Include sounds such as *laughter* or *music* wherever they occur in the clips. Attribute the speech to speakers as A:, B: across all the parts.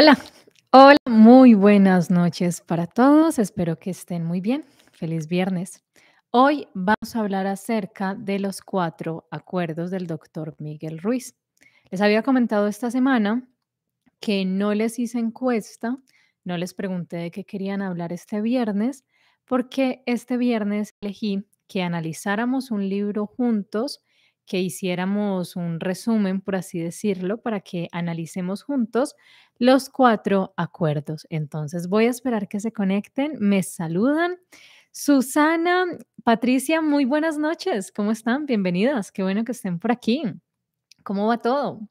A: Hola, hola, muy buenas noches para todos. Espero que estén muy bien. Feliz viernes. Hoy vamos a hablar acerca de los cuatro acuerdos del doctor Miguel Ruiz. Les había comentado esta semana que no les hice encuesta, no les pregunté de qué querían hablar este viernes, porque este viernes elegí que analizáramos un libro juntos que hiciéramos un resumen, por así decirlo, para que analicemos juntos los cuatro acuerdos. Entonces voy a esperar que se conecten. Me saludan. Susana, Patricia, muy buenas noches. ¿Cómo están? Bienvenidas. Qué bueno que estén por aquí. ¿Cómo va todo?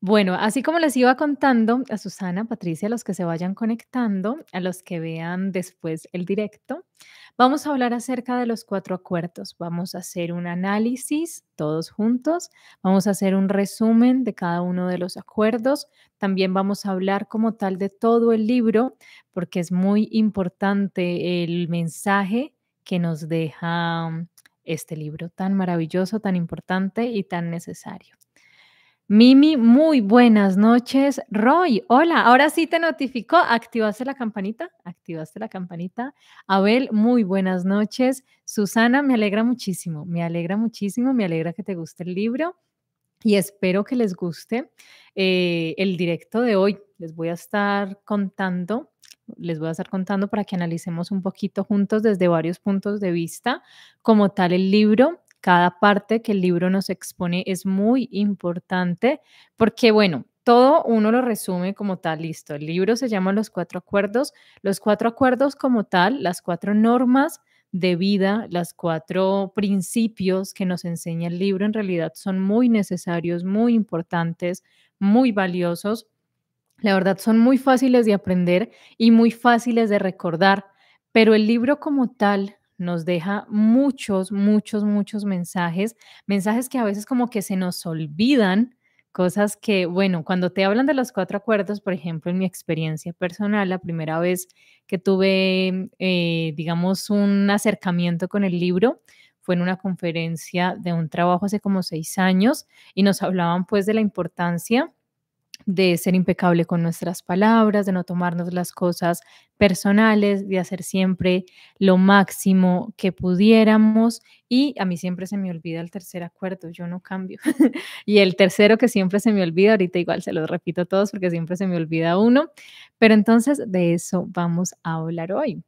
A: Bueno, así como les iba contando a Susana, Patricia, a los que se vayan conectando, a los que vean después el directo, Vamos a hablar acerca de los cuatro acuerdos. Vamos a hacer un análisis todos juntos. Vamos a hacer un resumen de cada uno de los acuerdos. También vamos a hablar como tal de todo el libro porque es muy importante el mensaje que nos deja este libro tan maravilloso, tan importante y tan necesario. Mimi, muy buenas noches. Roy, hola, ahora sí te notificó. ¿Activaste la campanita? ¿Activaste la campanita? Abel, muy buenas noches. Susana, me alegra muchísimo, me alegra muchísimo, me alegra que te guste el libro y espero que les guste eh, el directo de hoy. Les voy a estar contando, les voy a estar contando para que analicemos un poquito juntos desde varios puntos de vista como tal el libro cada parte que el libro nos expone es muy importante porque, bueno, todo uno lo resume como tal, listo. El libro se llama Los Cuatro Acuerdos. Los cuatro acuerdos como tal, las cuatro normas de vida, las cuatro principios que nos enseña el libro en realidad son muy necesarios, muy importantes, muy valiosos. La verdad son muy fáciles de aprender y muy fáciles de recordar, pero el libro como tal nos deja muchos, muchos, muchos mensajes, mensajes que a veces como que se nos olvidan, cosas que, bueno, cuando te hablan de los cuatro acuerdos, por ejemplo, en mi experiencia personal, la primera vez que tuve, eh, digamos, un acercamiento con el libro, fue en una conferencia de un trabajo hace como seis años y nos hablaban pues de la importancia de ser impecable con nuestras palabras, de no tomarnos las cosas personales, de hacer siempre lo máximo que pudiéramos. Y a mí siempre se me olvida el tercer acuerdo, yo no cambio. *laughs* y el tercero que siempre se me olvida, ahorita igual se los repito a todos porque siempre se me olvida uno, pero entonces de eso vamos a hablar hoy.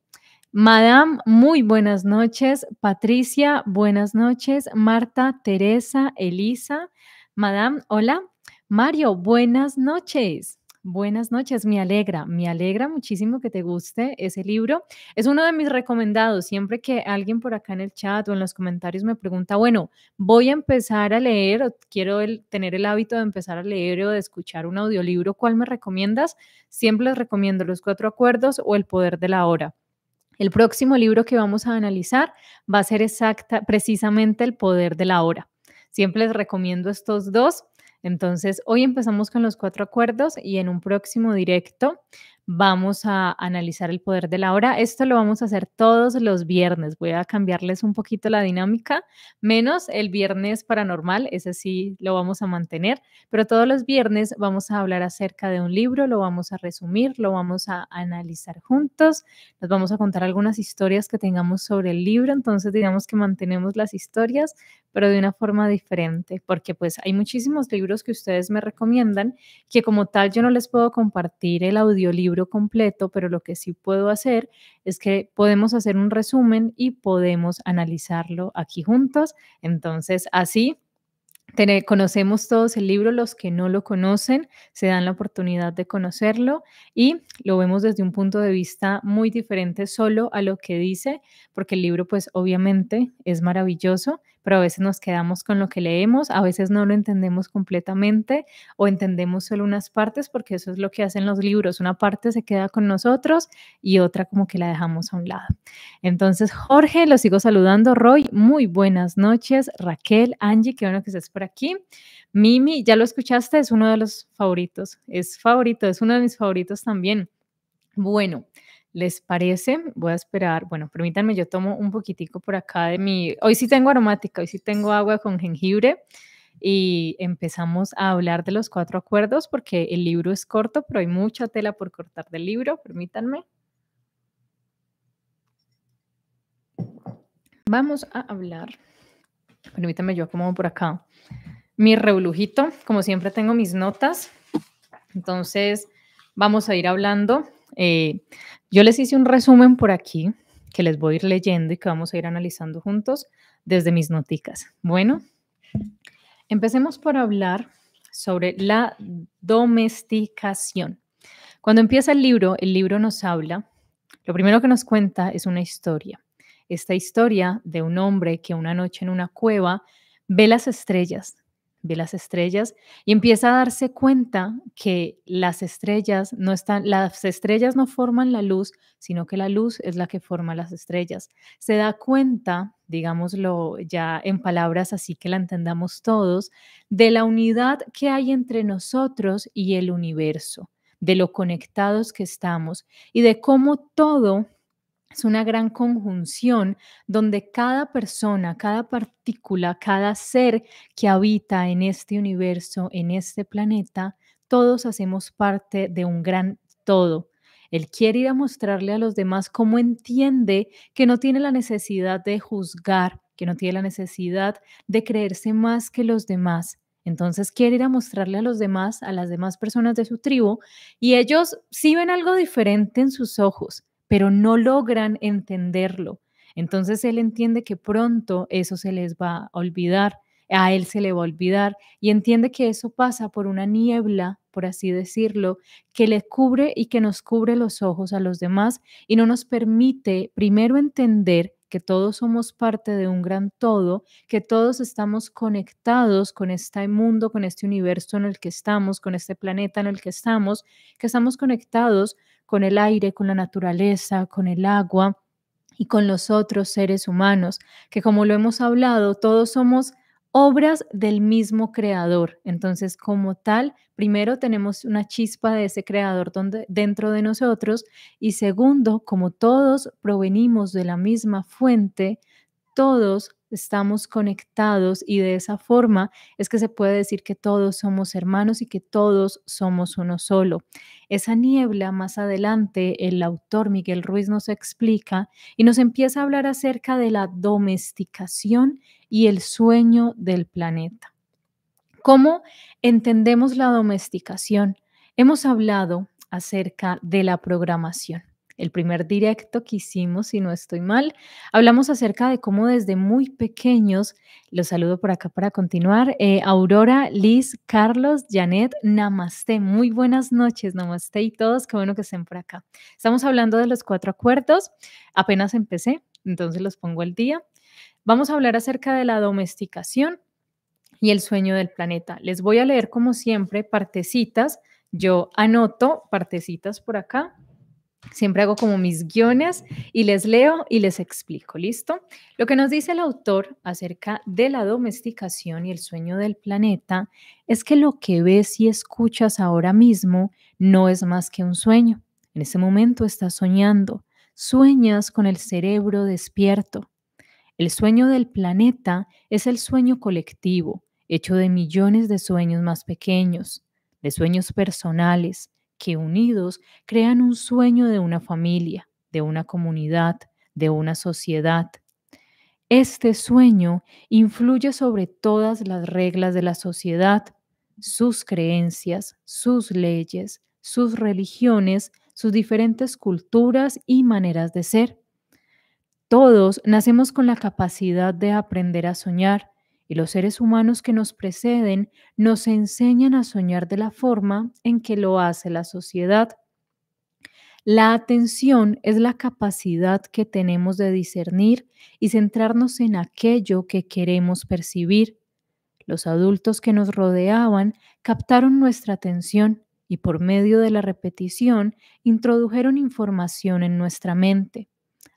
A: Madame, muy buenas noches. Patricia, buenas noches. Marta, Teresa, Elisa. Madame, hola. Mario, buenas noches. Buenas noches, me alegra, me alegra muchísimo que te guste ese libro. Es uno de mis recomendados. Siempre que alguien por acá en el chat o en los comentarios me pregunta, bueno, voy a empezar a leer o quiero tener el hábito de empezar a leer o de escuchar un audiolibro, ¿cuál me recomiendas? Siempre les recomiendo Los Cuatro Acuerdos o El Poder de la Hora. El próximo libro que vamos a analizar va a ser exacta, precisamente El Poder de la Hora. Siempre les recomiendo estos dos. Entonces, hoy empezamos con los cuatro acuerdos y en un próximo directo vamos a analizar el poder de la hora. Esto lo vamos a hacer todos los viernes. Voy a cambiarles un poquito la dinámica, menos el viernes paranormal, ese sí lo vamos a mantener, pero todos los viernes vamos a hablar acerca de un libro, lo vamos a resumir, lo vamos a analizar juntos, nos vamos a contar algunas historias que tengamos sobre el libro, entonces digamos que mantenemos las historias, pero de una forma diferente, porque pues hay muchísimos libros que ustedes me recomiendan que como tal yo no les puedo compartir el audiolibro completo, pero lo que sí puedo hacer es que podemos hacer un resumen y podemos analizarlo aquí juntos. Entonces, así conocemos todos el libro, los que no lo conocen se dan la oportunidad de conocerlo y lo vemos desde un punto de vista muy diferente solo a lo que dice, porque el libro pues obviamente es maravilloso, pero a veces nos quedamos con lo que leemos, a veces no lo entendemos completamente o entendemos solo unas partes porque eso es lo que hacen los libros, una parte se queda con nosotros y otra como que la dejamos a un lado. Entonces, Jorge, lo sigo saludando, Roy, muy buenas noches, Raquel, Angie, qué bueno que estés por aquí. Mimi, ya lo escuchaste, es uno de los favoritos, es favorito, es uno de mis favoritos también. Bueno, ¿Les parece? Voy a esperar. Bueno, permítanme, yo tomo un poquitico por acá de mi... Hoy sí tengo aromática, hoy sí tengo agua con jengibre y empezamos a hablar de los cuatro acuerdos porque el libro es corto, pero hay mucha tela por cortar del libro, permítanme. Vamos a hablar. Permítanme, yo acomodo por acá mi reblujito. Como siempre tengo mis notas, entonces vamos a ir hablando eh, yo les hice un resumen por aquí que les voy a ir leyendo y que vamos a ir analizando juntos desde mis noticas. Bueno, empecemos por hablar sobre la domesticación. Cuando empieza el libro, el libro nos habla, lo primero que nos cuenta es una historia. Esta historia de un hombre que una noche en una cueva ve las estrellas, las estrellas y empieza a darse cuenta que las estrellas no están, las estrellas no forman la luz, sino que la luz es la que forma las estrellas. Se da cuenta, digámoslo ya en palabras así que la entendamos todos, de la unidad que hay entre nosotros y el universo, de lo conectados que estamos y de cómo todo es una gran conjunción donde cada persona, cada partícula, cada ser que habita en este universo, en este planeta, todos hacemos parte de un gran todo. Él quiere ir a mostrarle a los demás cómo entiende que no tiene la necesidad de juzgar, que no tiene la necesidad de creerse más que los demás. Entonces quiere ir a mostrarle a los demás, a las demás personas de su tribu, y ellos sí ven algo diferente en sus ojos, pero no logran entenderlo. Entonces él entiende que pronto eso se les va a olvidar, a él se le va a olvidar y entiende que eso pasa por una niebla, por así decirlo, que le cubre y que nos cubre los ojos a los demás y no nos permite primero entender que todos somos parte de un gran todo, que todos estamos conectados con este mundo, con este universo en el que estamos, con este planeta en el que estamos, que estamos conectados con el aire, con la naturaleza, con el agua y con los otros seres humanos, que como lo hemos hablado, todos somos obras del mismo creador. Entonces, como tal, primero tenemos una chispa de ese creador dentro de nosotros y segundo, como todos provenimos de la misma fuente, todos estamos conectados y de esa forma es que se puede decir que todos somos hermanos y que todos somos uno solo. Esa niebla más adelante el autor Miguel Ruiz nos explica y nos empieza a hablar acerca de la domesticación y el sueño del planeta. ¿Cómo entendemos la domesticación? Hemos hablado acerca de la programación el primer directo que hicimos, si no estoy mal, hablamos acerca de cómo desde muy pequeños, los saludo por acá para continuar, eh, Aurora, Liz, Carlos, Janet, Namaste, muy buenas noches, Namaste y todos, qué bueno que estén por acá. Estamos hablando de los cuatro acuerdos, apenas empecé, entonces los pongo al día. Vamos a hablar acerca de la domesticación y el sueño del planeta. Les voy a leer como siempre partecitas. Yo anoto partecitas por acá Siempre hago como mis guiones y les leo y les explico, ¿listo? Lo que nos dice el autor acerca de la domesticación y el sueño del planeta es que lo que ves y escuchas ahora mismo no es más que un sueño. En ese momento estás soñando, sueñas con el cerebro despierto. El sueño del planeta es el sueño colectivo, hecho de millones de sueños más pequeños, de sueños personales, que unidos crean un sueño de una familia, de una comunidad, de una sociedad. Este sueño influye sobre todas las reglas de la sociedad, sus creencias, sus leyes, sus religiones, sus diferentes culturas y maneras de ser. Todos nacemos con la capacidad de aprender a soñar, y los seres humanos que nos preceden nos enseñan a soñar de la forma en que lo hace la sociedad. La atención es la capacidad que tenemos de discernir y centrarnos en aquello que queremos percibir. Los adultos que nos rodeaban captaron nuestra atención y por medio de la repetición introdujeron información en nuestra mente.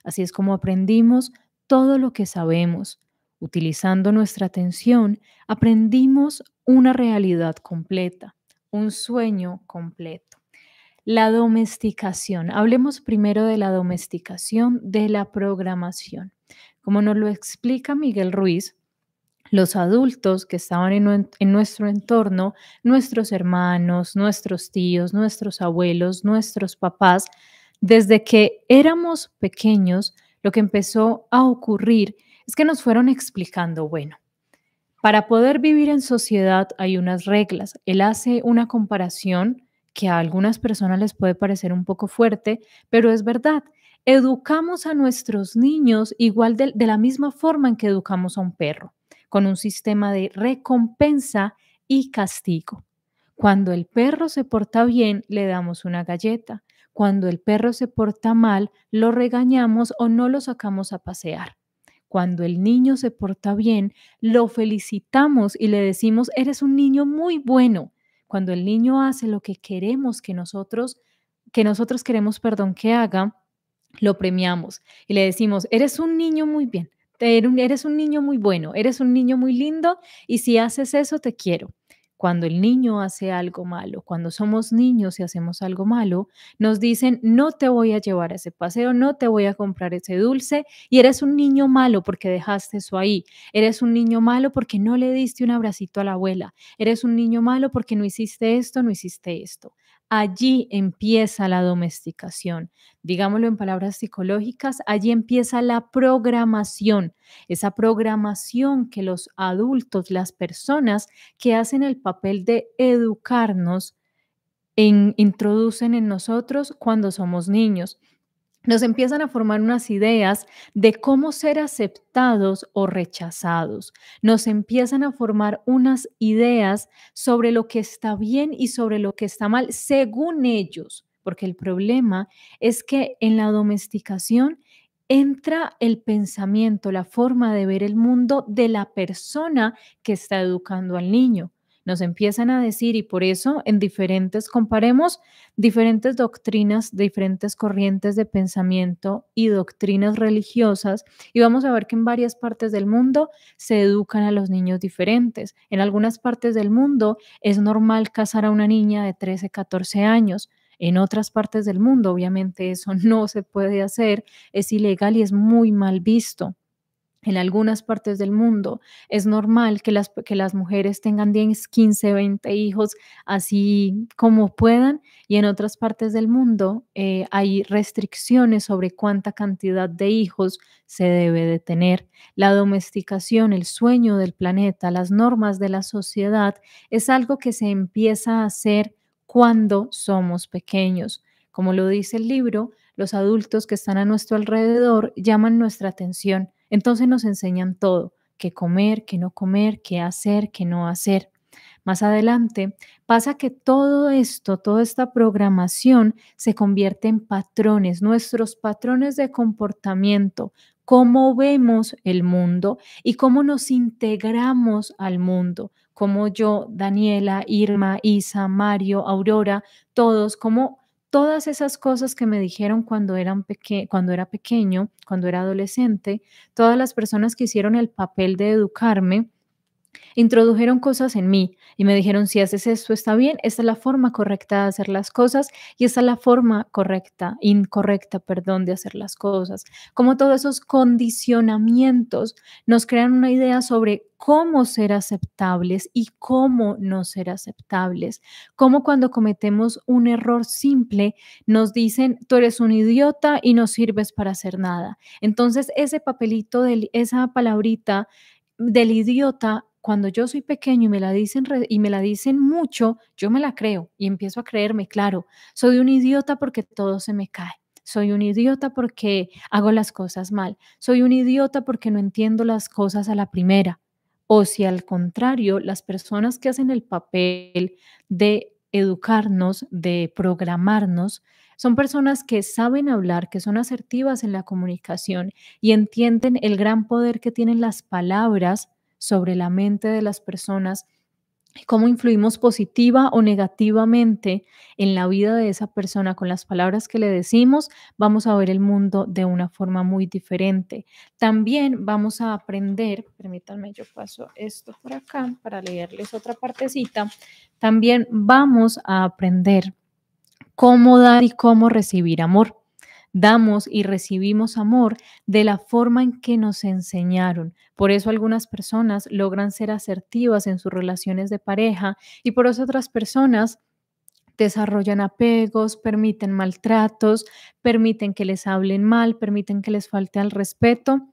A: Así es como aprendimos todo lo que sabemos, Utilizando nuestra atención, aprendimos una realidad completa, un sueño completo. La domesticación. Hablemos primero de la domesticación de la programación. Como nos lo explica Miguel Ruiz, los adultos que estaban en, nuestro entorno, nuestros hermanos, nuestros tíos, nuestros abuelos, nuestros papás, desde que éramos pequeños, lo que empezó a ocurrir es que nos fueron explicando, bueno, para poder vivir en sociedad hay unas reglas. Él hace una comparación que a algunas personas les puede parecer un poco fuerte, pero es verdad. Educamos a nuestros niños igual de, de la misma forma en que educamos a un perro, con un sistema de recompensa y castigo. Cuando el perro se porta bien, le damos una galleta. Cuando el perro se porta mal, lo regañamos o no lo sacamos a pasear. Cuando el niño se porta bien, lo felicitamos y le decimos, eres un niño muy bueno. Cuando el niño hace lo que queremos que nosotros, que nosotros queremos, perdón, que haga, lo premiamos y le decimos, eres un niño muy bien, eres un niño muy bueno, eres un niño muy lindo y si haces eso te quiero cuando el niño hace algo malo, cuando somos niños y hacemos algo malo, nos dicen, no te voy a llevar a ese paseo, no te voy a comprar ese dulce, y eres un niño malo porque dejaste eso ahí, eres un niño malo porque no le diste un abracito a la abuela, eres un niño malo porque no hiciste esto, no hiciste esto allí empieza la domesticación. Digámoslo en palabras psicológicas, allí empieza la programación, esa programación que los adultos, las personas que hacen el papel de educarnos, introducen en nosotros cuando somos niños nos empiezan a formar unas ideas de cómo ser aceptados o rechazados. Nos empiezan a formar unas ideas sobre lo que está bien y sobre lo que está mal, según ellos, porque el problema es que en la domesticación entra el pensamiento, la forma de ver el mundo de la persona que está educando al niño nos empiezan a decir y por eso en diferentes, comparemos diferentes doctrinas, diferentes corrientes de pensamiento y doctrinas religiosas y vamos a ver que en varias partes del mundo se educan a los niños diferentes. En algunas partes del mundo es normal casar a una niña de 13, 14 años. En otras partes del mundo, obviamente, eso *laughs* no se puede hacer, es ilegal y es muy mal visto. En algunas partes del mundo es normal que las, que las mujeres tengan 10, 15, 20 hijos, así como puedan, y en otras partes del mundo eh, hay restricciones sobre cuánta cantidad de hijos se debe de tener. La domesticación, el sueño del planeta, las normas de la sociedad es algo que se empieza a hacer cuando somos pequeños. Como lo dice el libro, los adultos que están a nuestro alrededor llaman nuestra atención entonces nos enseñan todo, qué comer, qué no comer, qué hacer, qué no hacer. Más adelante pasa que todo esto, toda esta programación se convierte en patrones, nuestros patrones de comportamiento, cómo vemos el mundo y cómo nos integramos al mundo, como yo, Daniela, Irma, Isa, Mario, Aurora, todos, cómo todas esas cosas que me dijeron cuando, eran cuando era pequeño, cuando era adolescente, todas las personas que hicieron el papel de educarme, Introdujeron cosas en mí y me dijeron, si haces eso está bien, esta es la forma correcta de hacer las cosas y esta es la forma correcta, incorrecta, perdón, de hacer las cosas. Como todos esos condicionamientos nos crean una idea sobre cómo ser aceptables y cómo no ser aceptables. como cuando cometemos un error simple nos dicen, tú eres un idiota y no sirves para hacer nada. Entonces ese papelito, de, esa palabrita del idiota cuando yo soy pequeño y me la dicen y me la dicen mucho, yo me la creo y empiezo a creerme, claro, soy un idiota porque todo se me cae. Soy un idiota porque hago las cosas mal. Soy un idiota porque no entiendo las cosas a la primera. O si al contrario, las personas que hacen el papel de educarnos, de programarnos, son personas que saben hablar, que son asertivas en la comunicación y entienden el gran poder que tienen las palabras sobre la mente de las personas y cómo influimos positiva o negativamente en la vida de esa persona con las palabras que le decimos, vamos a ver el mundo de una forma muy diferente. También vamos a aprender, permítanme, yo paso esto por acá para leerles otra partecita, también vamos a aprender cómo dar y cómo recibir amor damos y recibimos amor de la forma en que nos enseñaron. Por eso algunas personas logran ser asertivas en sus relaciones de pareja y por eso otras personas desarrollan apegos, permiten maltratos, permiten que les hablen mal, permiten que les falte al respeto.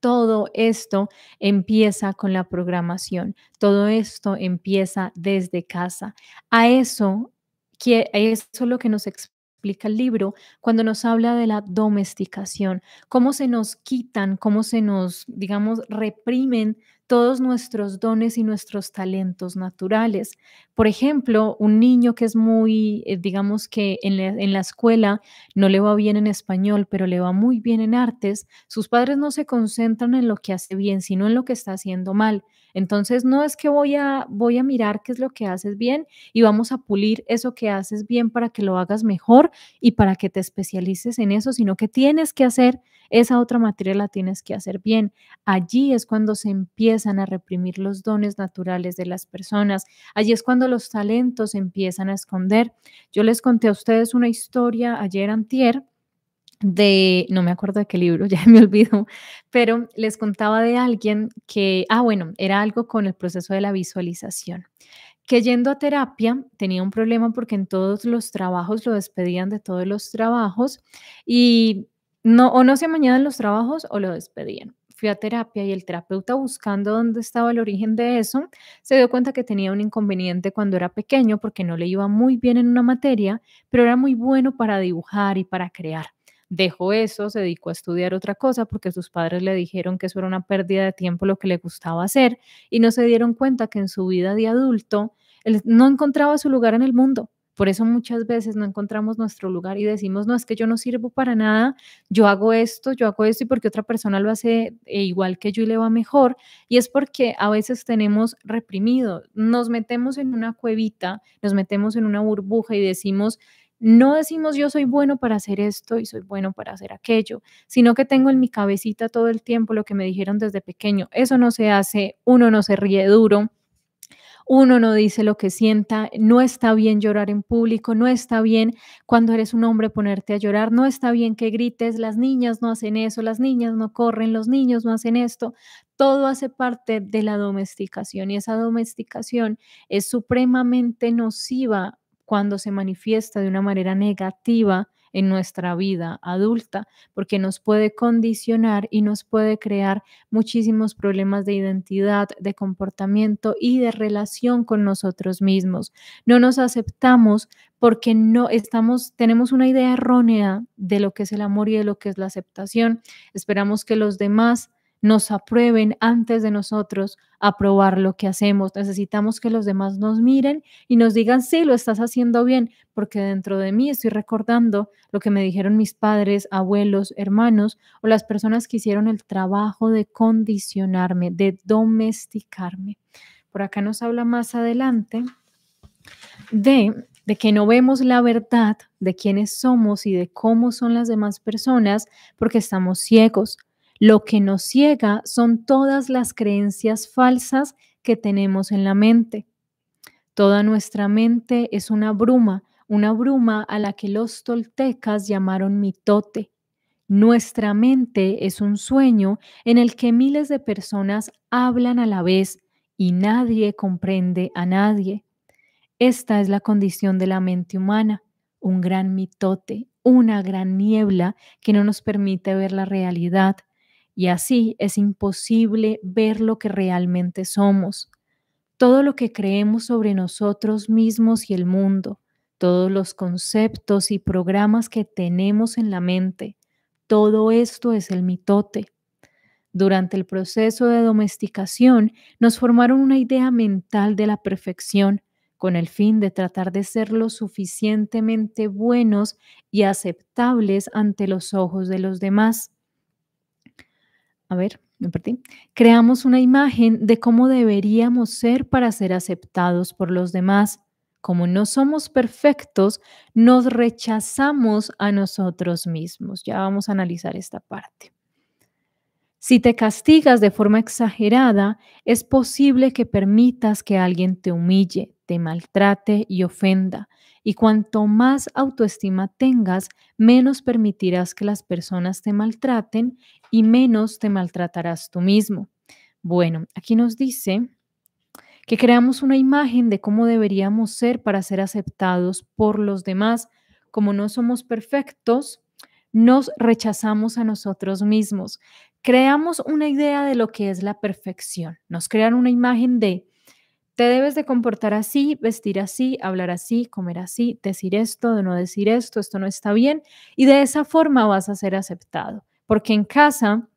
A: Todo esto empieza con la programación, todo esto empieza desde casa. A eso, a eso es lo que nos explica explica el libro cuando nos habla de la domesticación, cómo se nos quitan, cómo se nos, digamos, reprimen todos nuestros dones y nuestros talentos naturales. Por ejemplo, un niño que es muy, eh, digamos que en la, escuela no le va bien en español, pero le va muy bien en artes, sus padres no se concentran en lo que hace bien, sino en lo que está haciendo mal. Entonces, no es que voy a, voy a mirar qué es lo que haces bien y vamos a pulir eso que haces bien para que lo hagas mejor y para que te especialices en eso, sino que tienes que hacer esa otra materia la tienes que hacer bien. Allí es cuando se empiezan a reprimir los dones naturales de las personas. Allí es cuando los talentos empiezan a esconder. Yo les conté a ustedes una historia ayer antier de, no me acuerdo de qué libro, *laughs* ya me olvido. pero les contaba de alguien que, ah, bueno, era algo con el proceso de la visualización, que yendo a terapia tenía un problema porque en todos los trabajos lo despedían de todos los trabajos y no, o no se amañaban los trabajos o lo despedían. Fui a terapia y el terapeuta buscando dónde estaba el origen de eso, se dio cuenta que tenía un inconveniente cuando era pequeño porque no le iba muy bien en una materia, pero era muy bueno para dibujar y para crear. Dejó eso, se dedicó a estudiar otra cosa porque sus padres le dijeron que eso era una pérdida de tiempo lo que le gustaba hacer y no se dieron cuenta que en su vida de adulto no encontraba su lugar en el mundo por eso muchas veces no encontramos nuestro lugar y decimos, no, es que yo no sirvo para nada, yo hago esto, yo hago esto y porque otra persona lo hace eh, igual que yo y le va mejor. Y es porque a veces tenemos reprimido, nos metemos en una cuevita, nos metemos en una burbuja y decimos, no decimos yo soy bueno para hacer esto y soy bueno para hacer aquello, sino que tengo en mi cabecita todo el tiempo lo que me dijeron desde pequeño. Eso no se hace, uno no se ríe duro, uno no dice lo que sienta, no está bien llorar en público, no está bien cuando eres un hombre ponerte a llorar, no está bien que grites, las niñas no hacen eso, las niñas no corren, los niños no hacen esto. Todo hace parte de la domesticación y esa domesticación es supremamente nociva cuando se manifiesta de una manera negativa en nuestra vida adulta, porque nos puede condicionar y nos puede crear muchísimos problemas de identidad, de comportamiento y de relación con nosotros mismos. No nos aceptamos porque no estamos tenemos una idea errónea de lo que es el amor y de lo que es la aceptación. Esperamos que los demás nos aprueben antes de nosotros aprobar lo que hacemos. Necesitamos que los demás nos miren y nos digan, sí, lo estás haciendo bien, porque dentro de mí estoy recordando lo que me dijeron mis padres, abuelos, hermanos o las personas que hicieron el trabajo de condicionarme, de domesticarme. Por acá nos habla más adelante de de que no vemos la verdad de quiénes somos y de cómo son las demás personas porque estamos ciegos, lo que nos ciega son todas las creencias falsas que tenemos en la mente. Toda nuestra mente es una bruma, una bruma a la que los toltecas llamaron mitote. Nuestra mente es un sueño en el que miles de personas hablan a la vez y nadie comprende a nadie. Esta es la condición de la mente humana, un gran mitote, una gran niebla que no nos permite ver la realidad y así es imposible ver lo que realmente somos, todo lo que creemos sobre nosotros mismos y el mundo, todos los conceptos y programas que tenemos en la mente. Todo esto es el mitote. Durante el proceso de domesticación nos formaron una idea mental de la perfección con el fin de tratar de ser lo suficientemente buenos y aceptables ante los ojos de los demás a ver, me perdí. Creamos una imagen de cómo deberíamos ser para ser aceptados por los demás. Como no somos perfectos, nos rechazamos a nosotros mismos. Ya vamos a analizar esta parte. Si te castigas de forma exagerada, es posible que permitas que alguien te humille, te maltrate y ofenda. Y cuanto más autoestima tengas, menos permitirás que las personas te maltraten y menos te maltratarás tú mismo. Bueno, aquí nos dice que creamos una imagen de cómo deberíamos ser para ser aceptados por los demás. Como no somos perfectos, nos rechazamos a nosotros mismos. Creamos una idea de lo que es la perfección. Nos crean una imagen de te debes de comportar así, vestir así, hablar así, comer así, decir esto, no decir esto, esto no está bien, y de esa forma vas a ser aceptado. Porque en casa,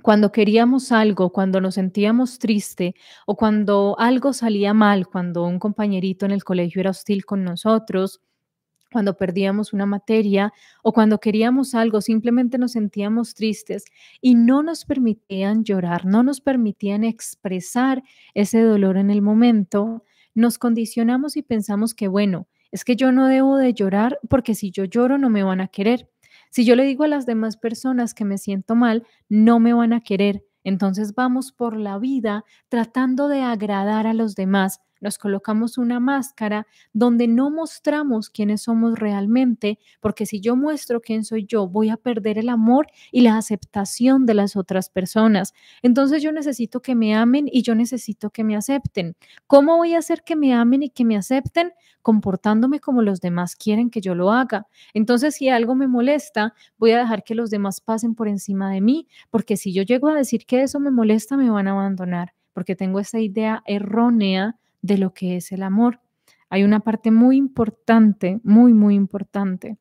A: cuando queríamos algo, cuando nos sentíamos triste o cuando algo salía mal, cuando un compañerito en el colegio era hostil con nosotros, cuando perdíamos una materia o cuando queríamos algo, simplemente nos sentíamos tristes y no nos permitían llorar, no nos permitían expresar ese dolor en el momento, nos condicionamos y pensamos que, bueno, es que yo no debo de llorar porque si yo lloro no me van a querer. Si yo le digo a las demás personas que me siento mal, no me van a querer. Entonces vamos por la vida tratando de agradar a los demás nos colocamos una máscara donde no mostramos quiénes somos realmente, porque si yo muestro quién soy yo, voy a perder el amor y la aceptación de las otras personas. Entonces yo necesito que me amen y yo necesito que me acepten. ¿Cómo voy a hacer que me amen y que me acepten? Comportándome como los demás quieren que yo lo haga. Entonces si algo me molesta, voy a dejar que los demás pasen por encima de mí, porque si yo llego a decir que eso me molesta, me van a abandonar porque tengo esa idea errónea de lo que es el amor. Hay una parte muy importante, muy, muy importante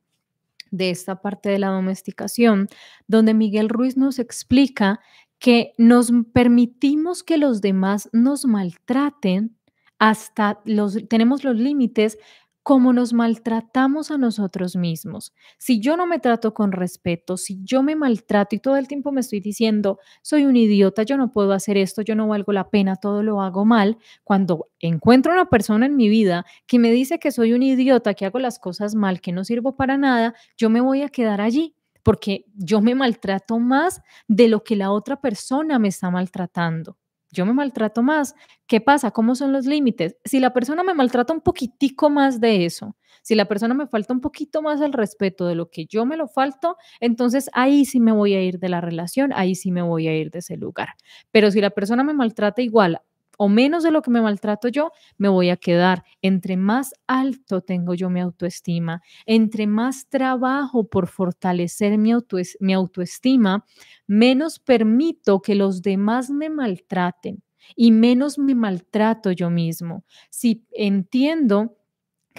A: de esta parte de la domesticación, donde Miguel Ruiz nos explica que nos permitimos que los demás nos maltraten hasta los, tenemos los límites cómo nos maltratamos a nosotros mismos. Si yo no me trato con respeto, si yo me maltrato y todo el tiempo me estoy diciendo, soy un idiota, yo no puedo hacer esto, yo no valgo la pena, todo lo hago mal, cuando encuentro una persona en mi vida que me dice que soy un idiota, que hago las cosas mal, que no sirvo para nada, yo me voy a quedar allí porque yo me maltrato más de lo que la otra persona me está maltratando yo me maltrato más. ¿Qué pasa? ¿Cómo son los límites? Si la persona me maltrata un poquitico más de eso, si la persona me falta un poquito más el respeto de lo que yo me lo falto, entonces ahí sí me voy a ir de la relación, ahí sí me voy a ir de ese lugar. Pero si la persona me maltrata igual o menos de lo que me maltrato yo, me voy a quedar. Entre más alto tengo yo mi autoestima, entre más trabajo por fortalecer mi, mi autoestima, menos permito que los demás me maltraten y menos me maltrato yo mismo. Si entiendo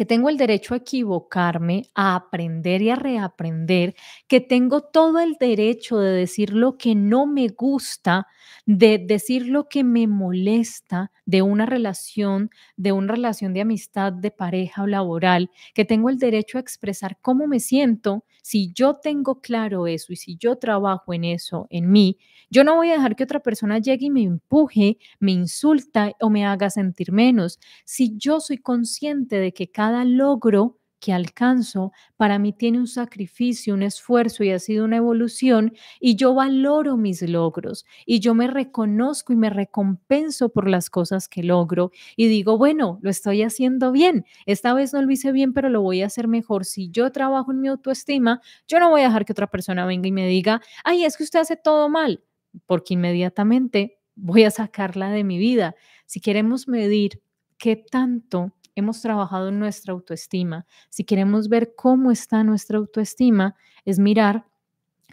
A: que tengo el derecho a equivocarme, a aprender y a reaprender, que tengo todo el derecho de decir lo que no me gusta, de decir lo que me molesta, de una relación, de una relación de amistad, de pareja o laboral, que tengo el derecho a expresar cómo me siento, si yo tengo claro eso y si yo trabajo en eso, en mí, yo no voy a dejar que otra persona llegue y me empuje, me insulta o me haga sentir menos. Si yo soy consciente de que cada logro que alcanzo para mí tiene un sacrificio, un esfuerzo y ha sido una evolución y yo valoro mis logros y yo me reconozco y me recompenso por las cosas que logro y digo, bueno, lo estoy haciendo bien, esta vez no lo hice bien, pero lo voy a hacer mejor. Si yo trabajo en mi autoestima, yo no voy a dejar que otra persona venga y me diga, ay, es que usted hace todo mal, porque inmediatamente voy a sacarla de mi vida. Si queremos medir qué tanto hemos trabajado en nuestra autoestima. Si queremos ver cómo está nuestra autoestima, es mirar,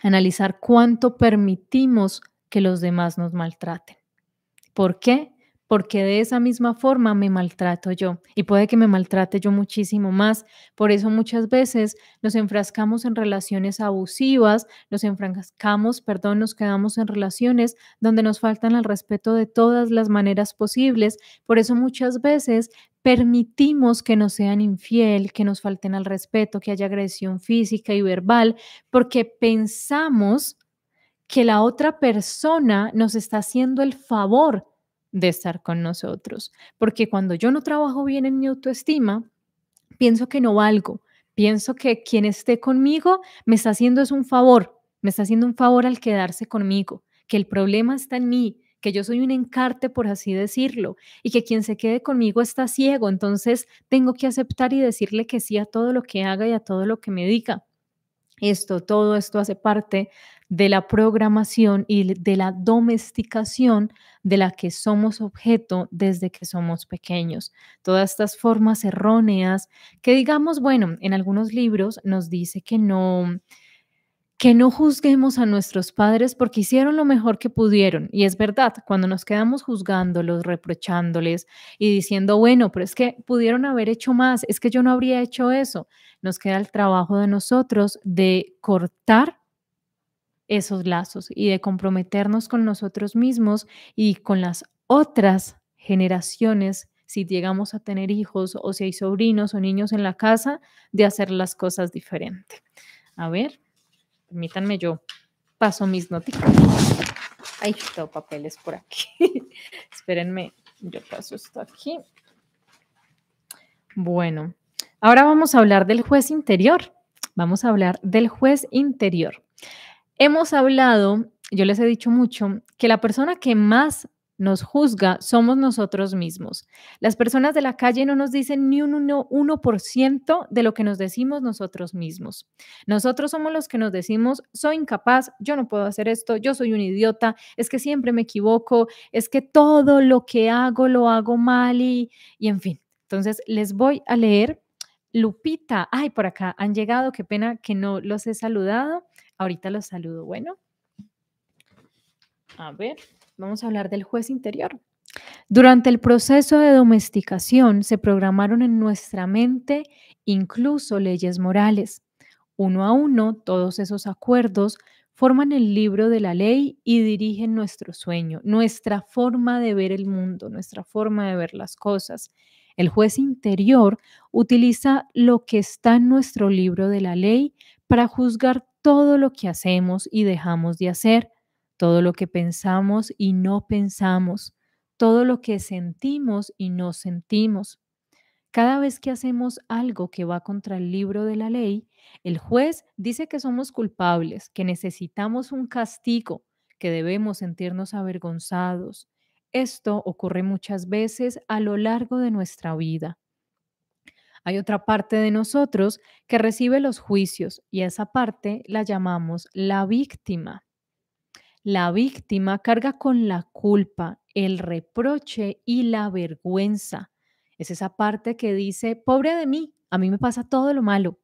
A: analizar cuánto permitimos que los demás nos maltraten. ¿Por qué? Porque de esa misma forma me maltrato yo y puede que me maltrate yo muchísimo más. Por eso muchas veces nos enfrascamos en relaciones abusivas, nos enfrascamos, perdón, nos quedamos en relaciones donde nos faltan el respeto de todas las maneras posibles. Por eso muchas veces permitimos que nos sean infiel, que nos falten al respeto, que haya agresión física y verbal, porque pensamos que la otra persona nos está haciendo el favor de estar con nosotros. Porque cuando yo no trabajo bien en mi autoestima, pienso que no valgo, pienso que quien esté conmigo me está haciendo es un favor, me está haciendo un favor al quedarse conmigo, que el problema está en mí, yo soy un encarte, por así decirlo, y que quien se quede conmigo está ciego, entonces tengo que aceptar y decirle que sí a todo lo que haga y a todo lo que me diga. Esto, todo esto hace parte de la programación y de la domesticación de la que somos objeto desde que somos pequeños. Todas estas formas erróneas que digamos, bueno, en algunos libros nos dice que no, que no juzguemos a nuestros padres porque hicieron lo mejor que pudieron. Y es verdad, cuando nos quedamos juzgándolos, reprochándoles y diciendo, bueno, pero es que pudieron haber hecho más, es que yo no habría hecho eso, nos queda el trabajo de nosotros de cortar esos lazos y de comprometernos con nosotros mismos y con las otras generaciones si llegamos a tener hijos o si hay sobrinos o niños en la casa, de hacer las cosas diferente. A ver. Permítanme, yo paso mis noticias. Ay, tengo papeles por aquí. *laughs* Espérenme, yo paso esto aquí. Bueno, ahora vamos a hablar del juez interior. Vamos a hablar del juez interior. Hemos hablado, yo les he dicho mucho, que la persona que más nos juzga somos nosotros mismos. Las personas de la calle no nos dicen ni un 1%, de lo que nos decimos nosotros mismos. Nosotros somos los que nos decimos, soy incapaz, yo no puedo hacer esto, yo soy un idiota, es que siempre me equivoco, es que todo lo que hago lo hago mal y, y en fin. Entonces, les voy a leer. Lupita, ay, por acá han llegado, qué pena que no los he saludado. Ahorita los saludo. Bueno. A ver, vamos a hablar del juez interior. Durante el proceso de domesticación se programaron en nuestra mente incluso leyes morales. Uno a uno, todos esos acuerdos forman el libro de la ley y dirigen nuestro sueño, nuestra forma de ver el mundo, nuestra forma de ver las cosas. El juez interior utiliza lo que está en nuestro libro de la ley para juzgar todo lo que hacemos y dejamos de hacer, todo lo que pensamos y no pensamos, todo lo que sentimos y no sentimos. Cada vez que hacemos algo que va contra el libro de la ley, el juez dice que somos culpables, que necesitamos un castigo, que debemos sentirnos avergonzados. Esto ocurre muchas veces a lo largo de nuestra vida. Hay otra parte de nosotros que recibe los juicios y esa parte la llamamos la víctima. La víctima carga con la culpa, el reproche y la vergüenza. Es esa parte que dice, pobre de mí, a mí me pasa todo lo malo.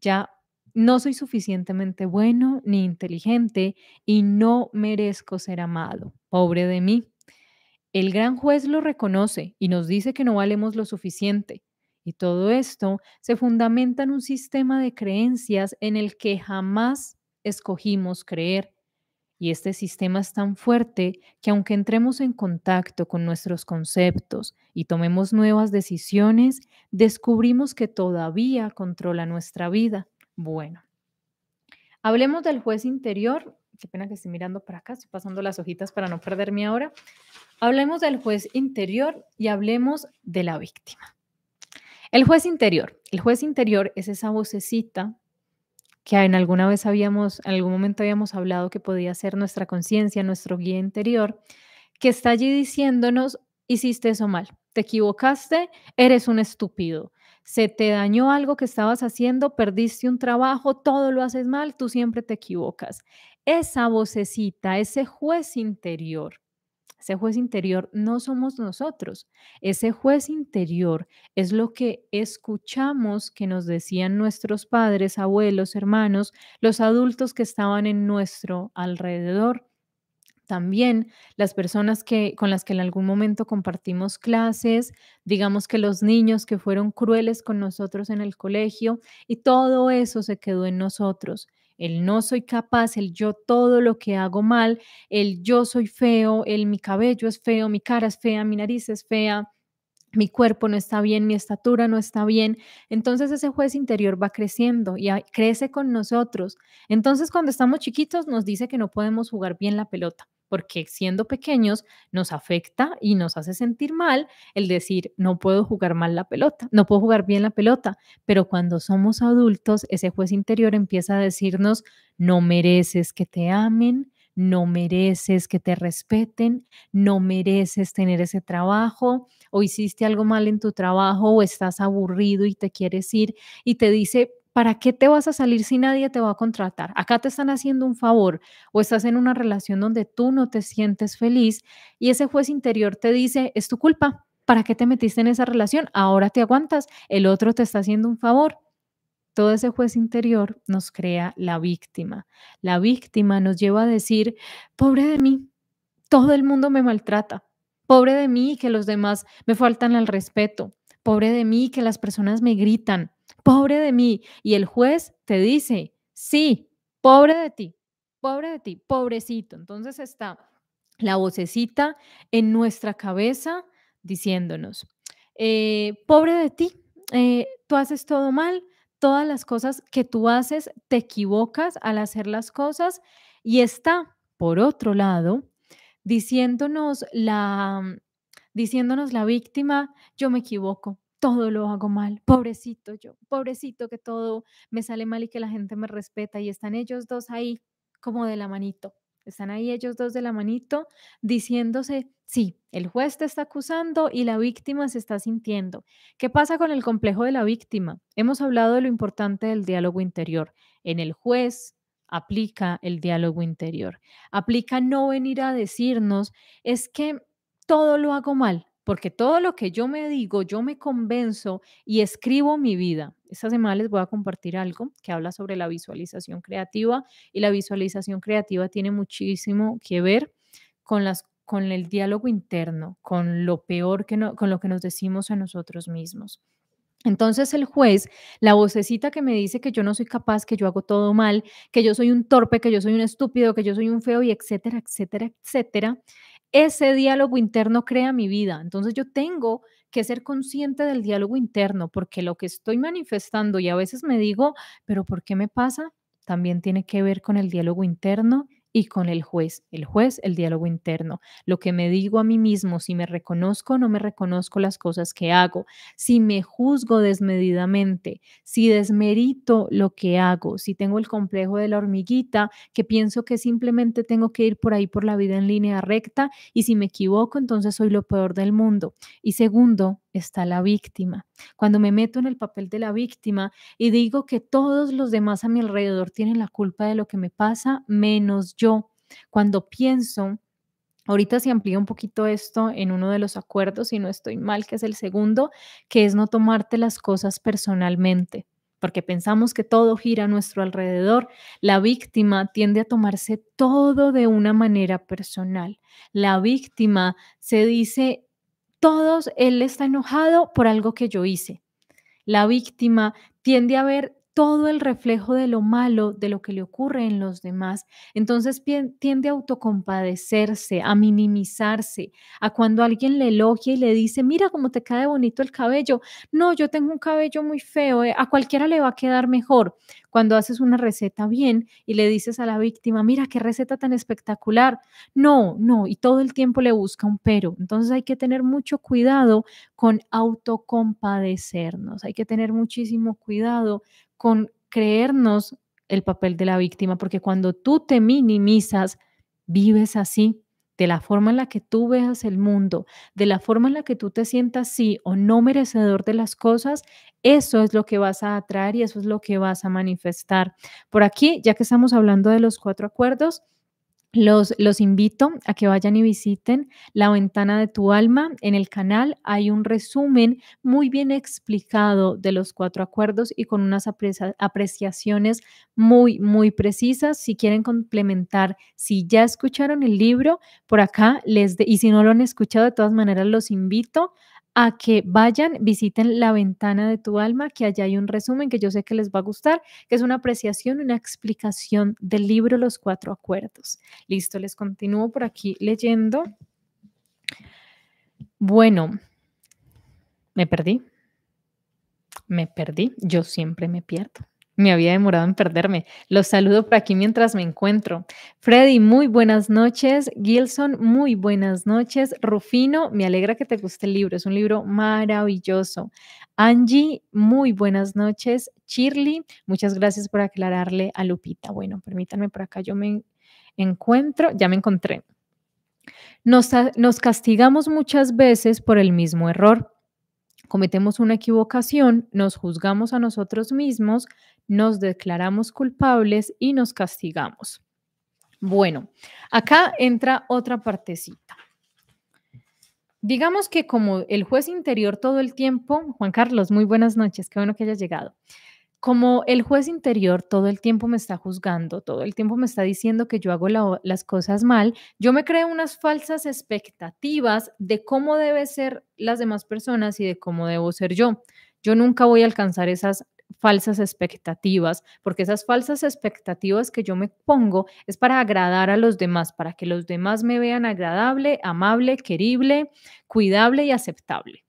A: Ya no soy suficientemente bueno ni inteligente y no merezco ser amado. Pobre de mí. El gran juez lo reconoce y nos dice que no valemos lo suficiente. Y todo esto se fundamenta en un sistema de creencias en el que jamás escogimos creer y este sistema es tan fuerte que aunque entremos en contacto con nuestros conceptos y tomemos nuevas decisiones, descubrimos que todavía controla nuestra vida. Bueno, hablemos del juez interior. Qué pena que estoy mirando para acá, estoy pasando las hojitas para no perderme ahora. Hablemos del juez interior y hablemos de la víctima. El juez interior. El juez interior es esa vocecita que en alguna vez habíamos, en algún momento habíamos hablado que podía ser nuestra conciencia, nuestro guía interior, que está allí diciéndonos, hiciste eso mal, te equivocaste, eres un estúpido, se te dañó algo que estabas haciendo, perdiste un trabajo, todo lo haces mal, tú siempre te equivocas. Esa vocecita, ese juez interior ese juez interior no somos nosotros. Ese juez interior es lo que escuchamos que nos decían nuestros padres, abuelos, hermanos, los adultos que estaban en nuestro alrededor. También las personas que, con las que en algún momento compartimos clases, digamos que los niños que fueron crueles con nosotros en el colegio, y todo eso se quedó en nosotros el no soy capaz, el yo todo lo que hago mal, el yo soy feo, el mi cabello es feo, mi cara es fea, mi nariz es fea, mi cuerpo no está bien, mi estatura no está bien. Entonces ese juez interior va creciendo y crece con nosotros. Entonces cuando estamos chiquitos nos dice que no podemos jugar bien la pelota porque siendo pequeños nos afecta y nos hace sentir mal el decir, no puedo jugar mal la pelota, no puedo jugar bien la pelota, pero cuando somos adultos, ese juez interior empieza a decirnos, no mereces que te amen, no mereces que te respeten, no mereces tener ese trabajo, o hiciste algo mal en tu trabajo, o estás aburrido y te quieres ir, y te dice ¿Para qué te vas a salir si nadie te va a contratar? Acá te están haciendo un favor o estás en una relación donde tú no te sientes feliz y ese juez interior te dice, es tu culpa, ¿para qué te metiste en esa relación? Ahora te aguantas, el otro te está haciendo un favor. Todo ese juez interior nos crea la víctima. La víctima nos lleva a decir, pobre de mí, todo el mundo me maltrata. Pobre de mí que los demás me faltan al respeto. Pobre de mí que las personas me gritan pobre de mí. Y el juez te dice, sí, pobre de ti, pobre de ti, pobrecito. Entonces está la vocecita en nuestra cabeza diciéndonos, eh, pobre de ti, eh, tú haces todo mal, todas las cosas que tú haces, te equivocas al hacer las cosas y está, por otro lado, diciéndonos la, diciéndonos la víctima, yo me equivoco, todo lo hago mal, pobrecito yo, pobrecito que todo me sale mal y que la gente me respeta y están ellos dos ahí como de la manito, están ahí ellos dos de la manito diciéndose, sí, el juez te está acusando y la víctima se está sintiendo. ¿Qué pasa con el complejo de la víctima? Hemos hablado de lo importante del diálogo interior. En el juez aplica el diálogo interior. Aplica no venir a decirnos, es que todo lo hago mal, porque todo lo que yo me digo, yo me convenzo y escribo mi vida. Esta semana les voy a compartir algo que habla sobre la visualización creativa y la visualización creativa tiene muchísimo que ver con las con el diálogo interno, con lo peor que no, con lo que nos decimos a nosotros mismos. Entonces el juez, la vocecita que me dice que yo no soy capaz, que yo hago todo mal, que yo soy un torpe, que yo soy un estúpido, que yo soy un feo y etcétera, etcétera, etcétera, ese diálogo interno crea mi vida. Entonces yo tengo que ser consciente del diálogo interno, porque lo que estoy manifestando y a veces me digo, pero ¿por qué me pasa? También tiene que ver con el diálogo interno y con el juez. El juez, el diálogo interno. Lo que me digo a mí mismo, si me reconozco o no me reconozco las cosas que hago, si me juzgo desmedidamente, si desmerito lo que hago, si tengo el complejo de la hormiguita, que pienso que simplemente tengo que ir por ahí por la vida en línea recta y si me equivoco, entonces soy lo peor del mundo. Y segundo, está la víctima. Cuando me meto en el papel de la víctima y digo que todos los demás a mi alrededor tienen la culpa de lo que me pasa, menos yo. Cuando pienso, ahorita se amplía un poquito esto en uno de los acuerdos, y no estoy mal, que es el segundo, que es no tomarte las cosas personalmente porque pensamos que todo gira a nuestro alrededor, la víctima tiende a tomarse todo de una manera personal. La víctima se dice todos, él está enojado por algo que yo hice. La víctima tiende a ver todo el reflejo de lo malo, de lo que le ocurre en los demás. Entonces tiende a autocompadecerse, a minimizarse, a cuando alguien le elogia y le dice, mira cómo te cae bonito el cabello. No, yo tengo un cabello muy feo, eh, a cualquiera le va a quedar mejor. Cuando haces una receta bien y le dices a la víctima, mira qué receta tan espectacular. No, no, y todo el tiempo le busca un pero. Entonces hay que tener mucho cuidado con autocompadecernos, hay que tener muchísimo cuidado con creernos el papel de la víctima, porque cuando tú te minimizas, vives así, de la forma en la que tú veas el mundo, de la forma en la que tú te sientas sí o no merecedor de las cosas, eso es lo que vas a atraer y eso es lo que vas a manifestar. Por aquí, ya que estamos hablando de los cuatro acuerdos, los, invito a que vayan y visiten la ventana de tu alma. En el canal hay un resumen muy bien explicado de los cuatro acuerdos y con unas apreciaciones muy, muy precisas. Si quieren complementar, si ya escucharon el libro por acá, les de, y si no lo han escuchado, de todas maneras los invito a que vayan, visiten la ventana de tu alma, que allá hay un resumen que yo sé que les va a gustar, que es una apreciación, una explicación del libro Los Cuatro Acuerdos. Listo, les continúo por aquí leyendo. Bueno, me perdí. Me perdí. Yo siempre me pierdo. Me había demorado en perderme. Los saludo por aquí mientras me encuentro. Freddy, muy buenas noches. Gilson, muy buenas noches. Rufino, me alegra que te guste el libro. Es un libro maravilloso. Angie, muy buenas noches. Shirley, muchas gracias por aclararle a Lupita. Bueno, permítanme por acá, yo me encuentro, ya me encontré. Nos, nos castigamos muchas veces por el mismo error cometemos una equivocación, nos juzgamos a nosotros mismos, nos declaramos culpables y nos castigamos. Bueno, acá entra otra partecita. Digamos que como el juez interior todo el tiempo, Juan Carlos, muy buenas noches, qué bueno que hayas llegado como el juez interior todo el tiempo me está juzgando, todo el tiempo me está diciendo que yo hago las cosas mal, yo me creo unas falsas expectativas de cómo deben ser las demás personas y de cómo debo ser yo. Yo nunca voy a alcanzar esas falsas expectativas, porque esas falsas expectativas que yo me pongo es para agradar a los demás, para que los demás me vean agradable, amable, querible, cuidable y aceptable.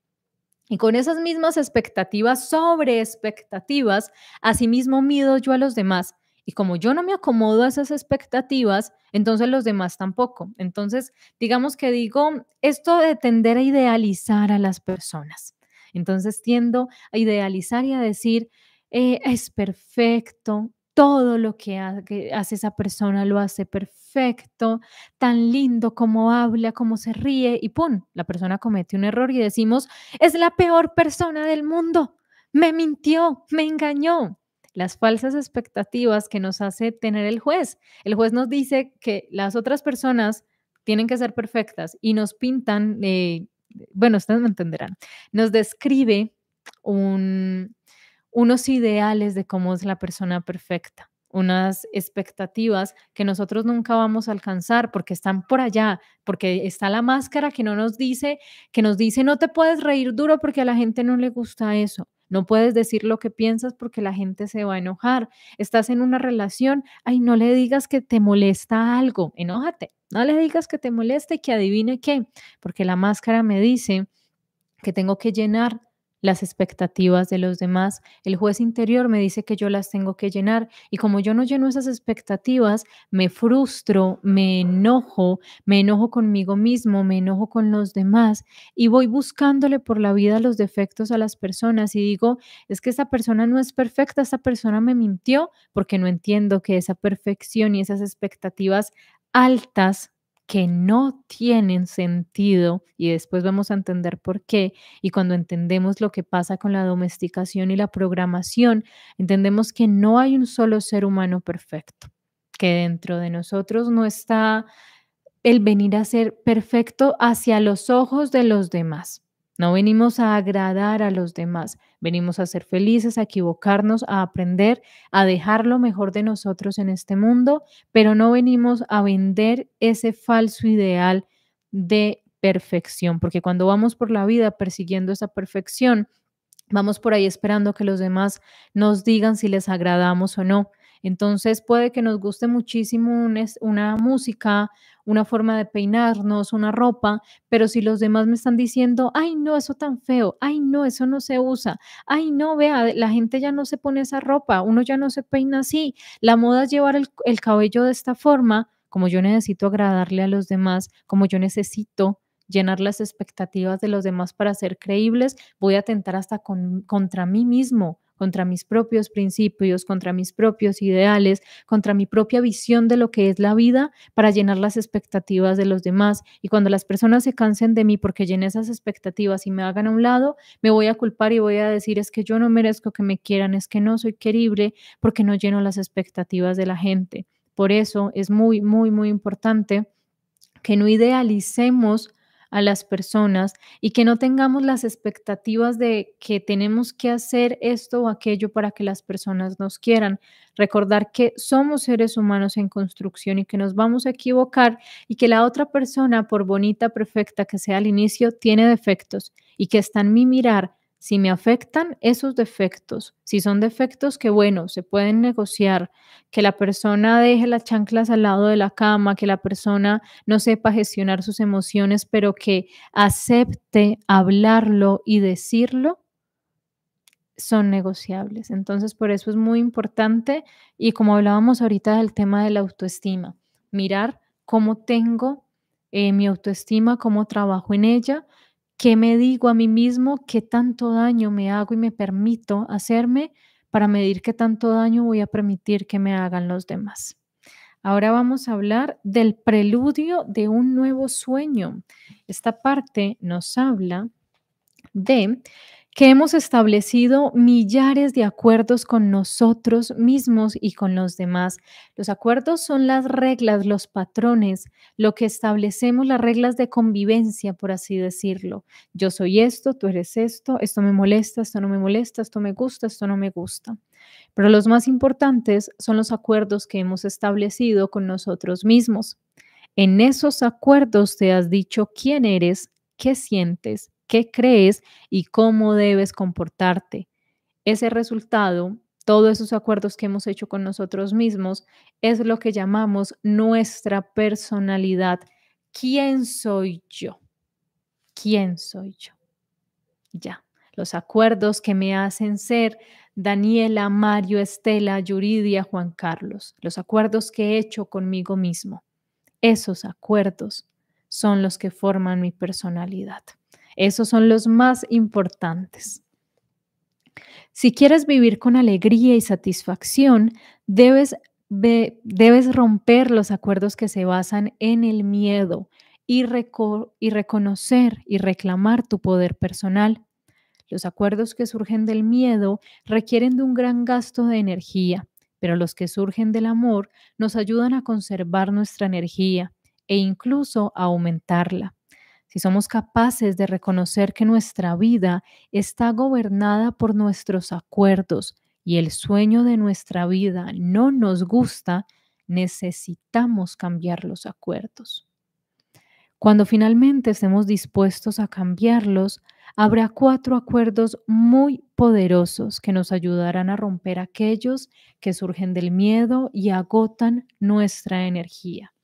A: Y con esas mismas expectativas, sobre expectativas, asimismo mido yo a los demás. Y como yo no me acomodo a esas expectativas, entonces los demás tampoco. Entonces, digamos que digo, esto de tender a idealizar a las personas. Entonces tiendo a idealizar y a decir, eh, es perfecto, todo lo que hace esa persona lo hace perfecto, tan lindo como habla, como se ríe y ¡pum! La persona comete un error y decimos, es la peor persona del mundo, me mintió, me engañó. Las falsas expectativas que nos hace tener el juez. El juez nos dice que las otras personas tienen que ser perfectas y nos pintan, eh, bueno, ustedes me entenderán, nos describe un, unos ideales de cómo es la persona perfecta, unas expectativas que nosotros nunca vamos a alcanzar porque están por allá, porque está la máscara que no nos dice, que nos dice no te puedes reír duro porque a la gente no le gusta eso. No puedes decir lo que piensas porque la gente se va a enojar. Estás en una relación, ay, no le digas que te molesta algo, enójate. No le digas que te moleste y que adivine qué, porque la máscara me dice que tengo que llenar las expectativas de los demás. El juez interior me dice que yo las tengo que llenar y como yo no lleno esas expectativas, me frustro, me enojo, me enojo conmigo mismo, me enojo con los demás y voy buscándole por la vida los defectos a las personas y digo, es que esa persona no es perfecta, esa persona me mintió porque no entiendo que esa perfección y esas expectativas altas que no tienen sentido y después vamos a entender por qué. Y cuando entendemos lo que pasa con la domesticación y la programación, entendemos que no hay un solo ser humano perfecto, que dentro de nosotros no está el venir a ser perfecto hacia los ojos de los demás. No venimos a agradar a los demás, venimos a ser felices, a equivocarnos, a aprender, a dejar lo mejor de nosotros en este mundo, pero no venimos a vender ese falso ideal de perfección, porque cuando vamos por la vida persiguiendo esa perfección, vamos por ahí esperando que los demás nos digan si les agradamos o no. Entonces puede que nos guste muchísimo una, música, una forma de peinarnos, una ropa, pero si los demás me están diciendo, ay no, eso tan feo, ay no, eso no se usa, ay no, vea, la gente ya no se pone esa ropa, uno ya no se peina así, la moda es llevar el, cabello de esta forma, como yo necesito agradarle a los demás, como yo necesito llenar las expectativas de los demás para ser creíbles, voy a tentar hasta contra mí mismo, contra mis propios principios, contra mis propios ideales, contra mi propia visión de lo que es la vida para llenar las expectativas de los demás. Y cuando las personas se cansen de mí porque llené esas expectativas y me hagan a un lado, me voy a culpar y voy a decir es que yo no merezco que me quieran, es que no soy querible porque no lleno las expectativas de la gente. Por eso es muy, muy, muy importante que no idealicemos a las personas y que no tengamos las expectativas de que tenemos que hacer esto o aquello para que las personas nos quieran. Recordar que somos seres humanos en construcción y que nos vamos a equivocar y que la otra persona, por bonita, perfecta que sea al inicio, tiene defectos y que está en mi mirar si me afectan esos defectos, si son defectos que, bueno, se pueden negociar, que la persona deje las chanclas al lado de la cama, que la persona no sepa gestionar sus emociones, pero que acepte hablarlo y decirlo, son negociables. Entonces, por eso es muy importante y como hablábamos ahorita del tema de la autoestima, mirar cómo tengo eh, mi autoestima, cómo trabajo en ella, ¿Qué me digo a mí mismo? ¿Qué tanto daño me hago y me permito hacerme para medir qué tanto daño voy a permitir que me hagan los demás? Ahora vamos a hablar del preludio de un nuevo sueño. Esta parte nos habla de que hemos establecido millares de acuerdos con nosotros mismos y con los demás. Los acuerdos son las reglas, los patrones, lo que establecemos, las reglas de convivencia, por así decirlo. Yo soy esto, tú eres esto, esto me molesta, esto no me molesta, esto me gusta, esto no me gusta. Pero los más importantes son los acuerdos que hemos establecido con nosotros mismos. En esos acuerdos te has dicho quién eres, qué sientes, qué crees y cómo debes comportarte. Ese resultado, todos esos acuerdos que hemos hecho con nosotros mismos, es lo que llamamos nuestra personalidad. ¿Quién soy yo? ¿Quién soy yo? Ya, los acuerdos que me hacen ser Daniela, Mario, Estela, Yuridia, Juan Carlos, los acuerdos que he hecho conmigo mismo. Esos acuerdos son los que forman mi personalidad. Esos son los más importantes. Si quieres vivir con alegría y satisfacción, debes, romper los acuerdos que se basan en el miedo y reconocer y reclamar tu poder personal. Los acuerdos que surgen del miedo requieren de un gran gasto de energía, pero los que surgen del amor nos ayudan a conservar nuestra energía e incluso a aumentarla si somos capaces de reconocer que nuestra vida está gobernada por nuestros acuerdos y el sueño de nuestra vida no nos gusta, necesitamos cambiar los acuerdos. Cuando finalmente estemos dispuestos a cambiarlos, habrá cuatro acuerdos muy poderosos que nos ayudarán a romper aquellos que surgen del miedo y agotan nuestra energía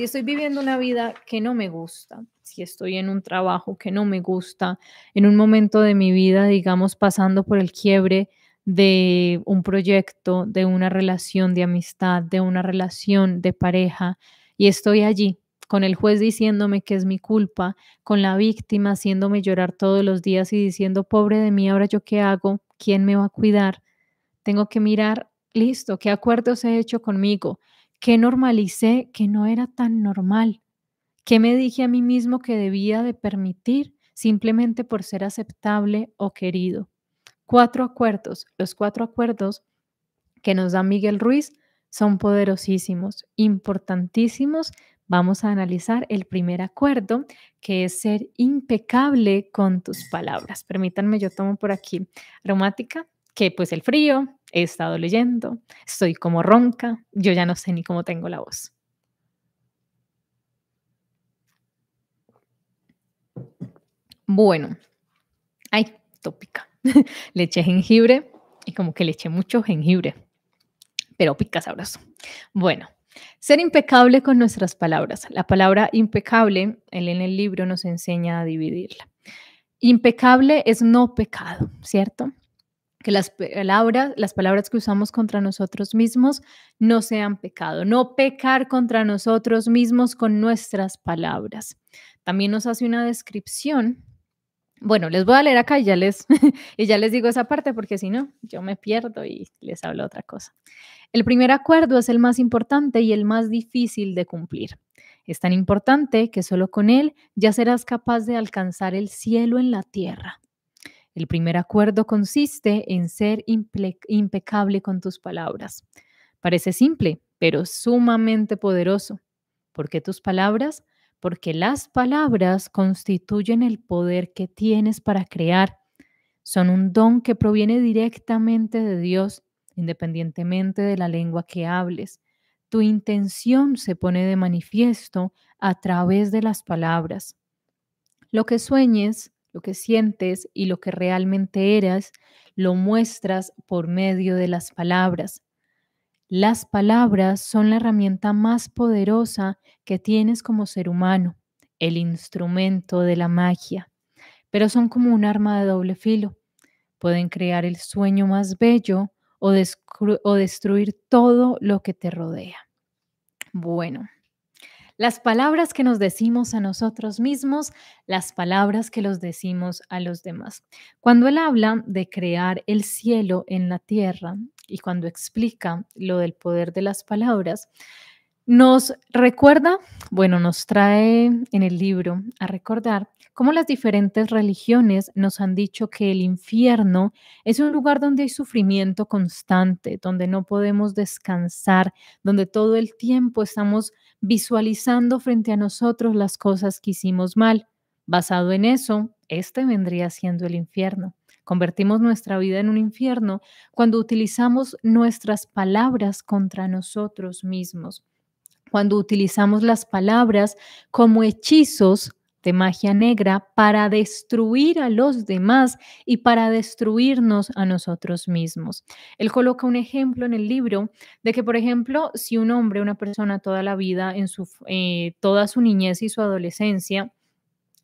A: si estoy viviendo una vida que no me gusta, si estoy en un trabajo que no me gusta, en un momento de mi vida, digamos, pasando por el quiebre de un proyecto, de una relación de amistad, de una relación de pareja, y estoy allí con el juez diciéndome que es mi culpa, con la víctima haciéndome llorar todos los días y diciendo, pobre de mí, ahora yo qué hago, quién me va a cuidar, tengo que mirar, listo, qué acuerdos he hecho conmigo, ¿Qué normalicé que no era tan normal, que me dije a mí mismo que debía de permitir simplemente por ser aceptable o querido. Cuatro acuerdos, los cuatro acuerdos que nos da Miguel Ruiz son poderosísimos, importantísimos. Vamos a analizar el primer acuerdo, que es ser impecable con tus palabras. Permítanme, yo tomo por aquí aromática, que pues el frío, He estado leyendo, estoy como ronca, yo ya no sé ni cómo tengo la voz. Bueno, ay, tópica. *laughs* le eché jengibre y como que le eché mucho jengibre, pero pica sabroso. Bueno, ser impecable con nuestras palabras. La palabra impecable, él en el libro nos enseña a dividirla. Impecable es no pecado, ¿cierto? que las palabras, las palabras que usamos contra nosotros mismos no sean pecado, no pecar contra nosotros mismos con nuestras palabras. También nos hace una descripción. Bueno, les voy a leer acá ya les, *laughs* y ya les digo esa parte porque si no, yo me pierdo y les hablo otra cosa. El primer acuerdo es el más importante y el más difícil de cumplir. Es tan importante que solo con él ya serás capaz de alcanzar el cielo en la tierra. El primer acuerdo consiste en ser impecable con tus palabras. Parece simple, pero sumamente poderoso. ¿Por qué tus palabras? Porque las palabras constituyen el poder que tienes para crear. Son un don que proviene directamente de Dios, independientemente de la lengua que hables. Tu intención se pone de manifiesto a través de las palabras. Lo que sueñes, lo que sientes y lo que realmente eras, lo muestras por medio de las palabras. Las palabras son la herramienta más poderosa que tienes como ser humano, el instrumento de la magia, pero son como un arma de doble filo. Pueden crear el sueño más bello o, o destruir todo lo que te rodea. Bueno. Las palabras que nos decimos a nosotros mismos, las palabras que los decimos a los demás. Cuando él habla de crear el cielo en la tierra y cuando explica lo del poder de las palabras, nos recuerda, bueno, nos trae en el libro a recordar cómo las diferentes religiones nos han dicho que el infierno es un lugar donde hay sufrimiento constante, donde no podemos descansar, donde todo el tiempo estamos visualizando frente a nosotros las cosas que hicimos mal. Basado en eso, este vendría siendo el infierno. Convertimos nuestra vida en un infierno cuando utilizamos nuestras palabras contra nosotros mismos cuando utilizamos las palabras como hechizos de magia negra para destruir a los demás y para destruirnos a nosotros mismos. Él coloca un ejemplo en el libro de que, por ejemplo, si un hombre, una persona toda la vida, en su, eh, toda su niñez y su adolescencia,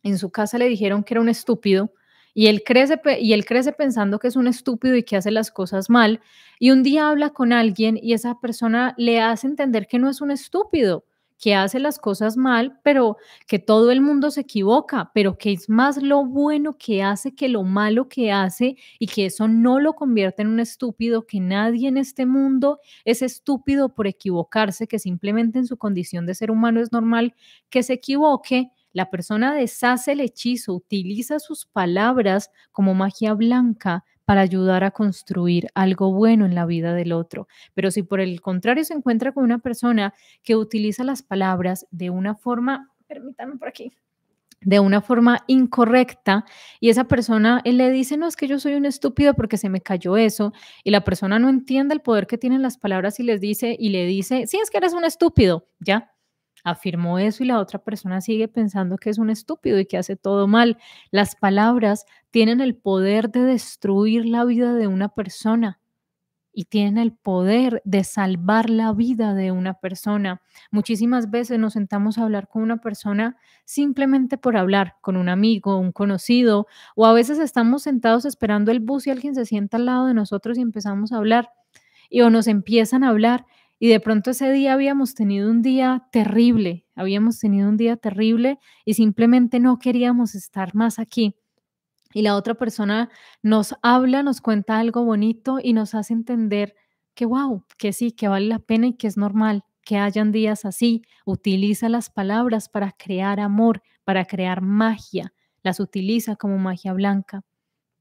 A: en su casa le dijeron que era un estúpido, y él, crece, y él crece pensando que es un estúpido y que hace las cosas mal. Y un día habla con alguien y esa persona le hace entender que no es un estúpido, que hace las cosas mal, pero que todo el mundo se equivoca, pero que es más lo bueno que hace que lo malo que hace y que eso no lo convierte en un estúpido, que nadie en este mundo es estúpido por equivocarse, que simplemente en su condición de ser humano es normal que se equivoque la persona deshace el hechizo, utiliza sus palabras como magia blanca para ayudar a construir algo bueno en la vida del otro. Pero si por el contrario se encuentra con una persona que utiliza las palabras de una forma, permítanme por aquí, de una forma incorrecta y esa persona le dice, no, es que yo soy un estúpido porque se me cayó eso y la persona no entiende el poder que tienen las palabras y les dice y le dice, sí, es que eres un estúpido, ya, afirmó eso y la otra persona sigue pensando que es un estúpido y que hace todo mal. Las palabras tienen el poder de destruir la vida de una persona y tienen el poder de salvar la vida de una persona. Muchísimas veces nos sentamos a hablar con una persona simplemente por hablar, con un amigo, un conocido, o a veces estamos sentados esperando el bus y alguien se sienta al lado de nosotros y empezamos a hablar, y o nos empiezan a hablar y de pronto ese día habíamos tenido un día terrible, habíamos tenido un día terrible y simplemente no queríamos estar más aquí. Y la otra persona nos habla, nos cuenta algo bonito y nos hace entender que wow, que sí, que vale la pena y que es normal que hayan días así. Utiliza las palabras para crear amor, para crear magia, las utiliza como magia blanca.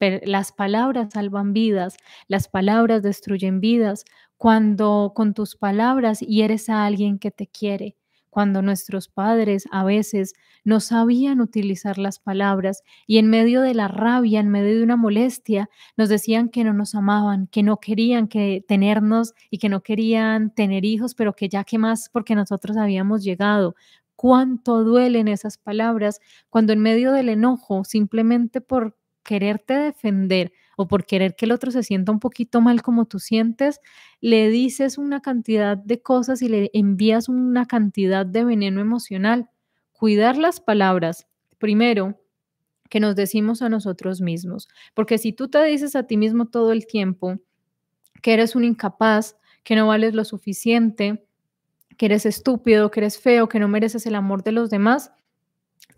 A: Las palabras salvan vidas, las palabras destruyen vidas. Cuando con tus palabras hieres a alguien que te quiere, cuando nuestros padres a veces no sabían utilizar las palabras y en medio de la rabia, en medio de una molestia, nos decían que no nos amaban, que no querían que tenernos y que no querían tener hijos, pero que ya que más porque nosotros habíamos llegado. Cuánto duelen esas palabras cuando en medio del enojo, simplemente por quererte defender o por querer que el otro se sienta un poquito mal como tú sientes, le dices una cantidad de cosas y le envías una cantidad de veneno emocional. Cuidar las palabras, primero, que nos decimos a nosotros mismos, porque si tú te dices a ti mismo todo el tiempo que eres un incapaz, que no vales lo suficiente, que eres estúpido, que eres feo, que no mereces el amor de los demás,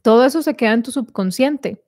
A: todo eso se queda en tu subconsciente.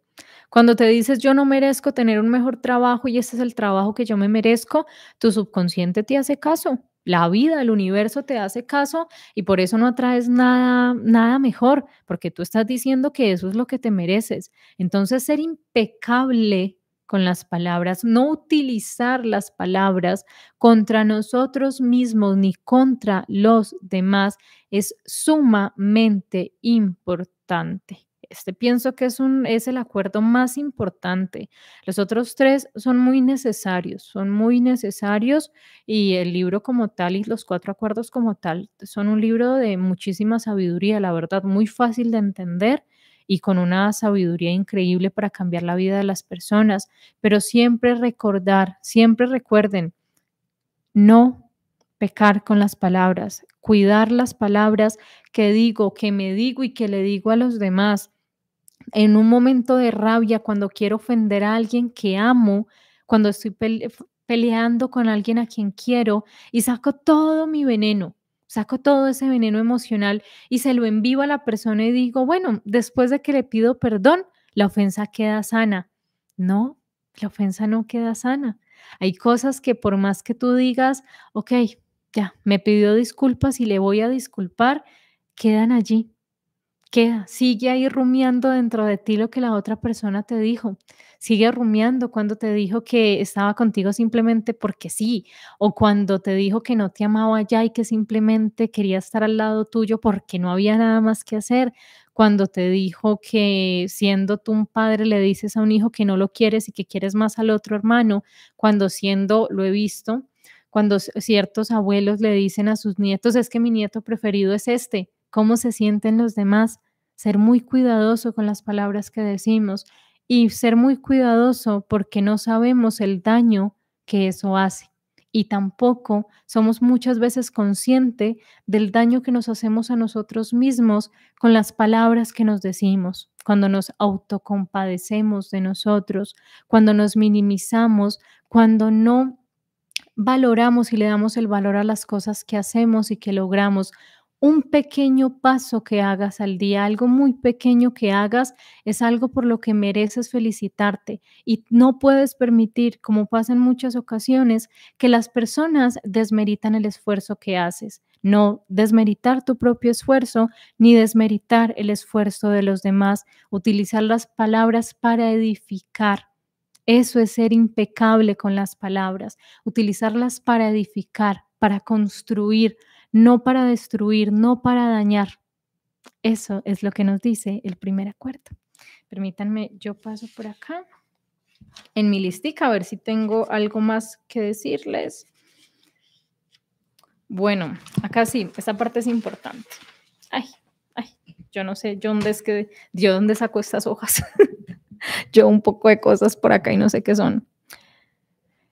A: Cuando te dices yo no merezco tener un mejor trabajo y ese es el trabajo que yo me merezco, tu subconsciente te hace caso. La vida, el universo te hace caso y por eso no atraes nada, nada mejor, porque tú estás diciendo que eso es lo que te mereces. Entonces, ser impecable con las palabras, no utilizar las palabras contra nosotros mismos ni contra los demás es sumamente importante. Este pienso que es, un, es el acuerdo más importante. Los otros tres son muy necesarios, son muy necesarios y el libro como tal y los cuatro acuerdos como tal son un libro de muchísima sabiduría, la verdad, muy fácil de entender y con una sabiduría increíble para cambiar la vida de las personas. Pero siempre recordar, siempre recuerden, no pecar con las palabras, cuidar las palabras que digo, que me digo y que le digo a los demás en un momento de rabia, cuando quiero ofender a alguien que amo, cuando estoy peleando con alguien a quien quiero y saco todo mi veneno, saco todo ese veneno emocional y se lo envío a la persona y digo, bueno, después de que le pido perdón, la ofensa queda sana. No, la ofensa no queda sana. Hay cosas que por más que tú digas, ok, ya, me pidió disculpas y le voy a disculpar, quedan allí, que sigue ahí rumiando dentro de ti lo que la otra persona te dijo. Sigue rumiando cuando te dijo que estaba contigo simplemente porque sí, o cuando te dijo que no te amaba ya y que simplemente quería estar al lado tuyo porque no había nada más que hacer, cuando te dijo que siendo tú un padre le dices a un hijo que no lo quieres y que quieres más al otro hermano, cuando siendo, lo he visto, cuando ciertos abuelos le dicen a sus nietos, es que mi nieto preferido es este cómo se sienten los demás, ser muy cuidadoso con las palabras que decimos y ser muy cuidadoso porque no sabemos el daño que eso hace. Y tampoco somos muchas veces conscientes del daño que nos hacemos a nosotros mismos con las palabras que nos decimos, cuando nos autocompadecemos de nosotros, cuando nos minimizamos, cuando no valoramos y le damos el valor a las cosas que hacemos y que logramos, un pequeño paso que hagas al día, algo muy pequeño que hagas, es algo por lo que mereces felicitarte. Y no puedes permitir, como pasa en muchas ocasiones, que las personas desmeritan el esfuerzo que haces. No desmeritar tu propio esfuerzo ni desmeritar el esfuerzo de los demás. Utilizar las palabras para edificar. Eso es ser impecable con las palabras, utilizarlas para edificar, para construir, no para destruir, no para dañar. Eso es lo que nos dice el primer acuerdo. Permítanme, yo paso por acá en mi listica a ver si tengo algo más que decirles. Bueno, acá sí, esta parte es importante. Ay, ay, yo no sé, yo dónde es que, yo dónde saco estas hojas. *laughs* yo un poco de cosas por acá y no sé qué son.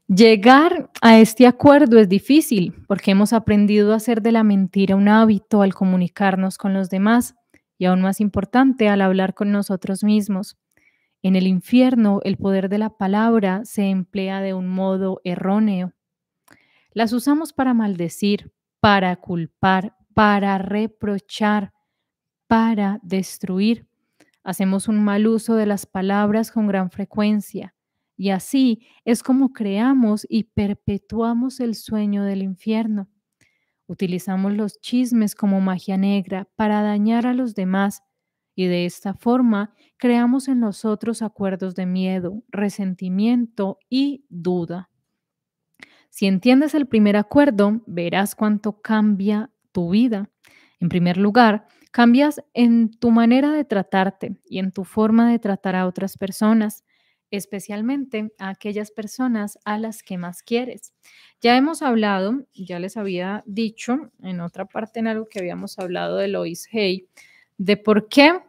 A: Llegar a este acuerdo es difícil porque hemos aprendido a hacer de la mentira un hábito al comunicarnos con los demás y aún más importante al hablar con nosotros mismos. En el infierno el poder de la palabra se emplea de un modo erróneo. Las usamos para maldecir, para culpar, para reprochar, para destruir. Hacemos un mal uso de las palabras con gran frecuencia y así es como creamos y perpetuamos el sueño del infierno. Utilizamos los chismes como magia negra para dañar a los demás y de esta forma creamos en nosotros acuerdos de miedo, resentimiento y duda. Si entiendes el primer acuerdo, verás cuánto cambia tu vida. En primer lugar, cambias en tu manera de tratarte y en tu forma de tratar a otras personas especialmente a aquellas personas a las que más quieres. Ya hemos hablado, ya les había dicho en otra parte en algo que habíamos hablado de Lois Hay, de por qué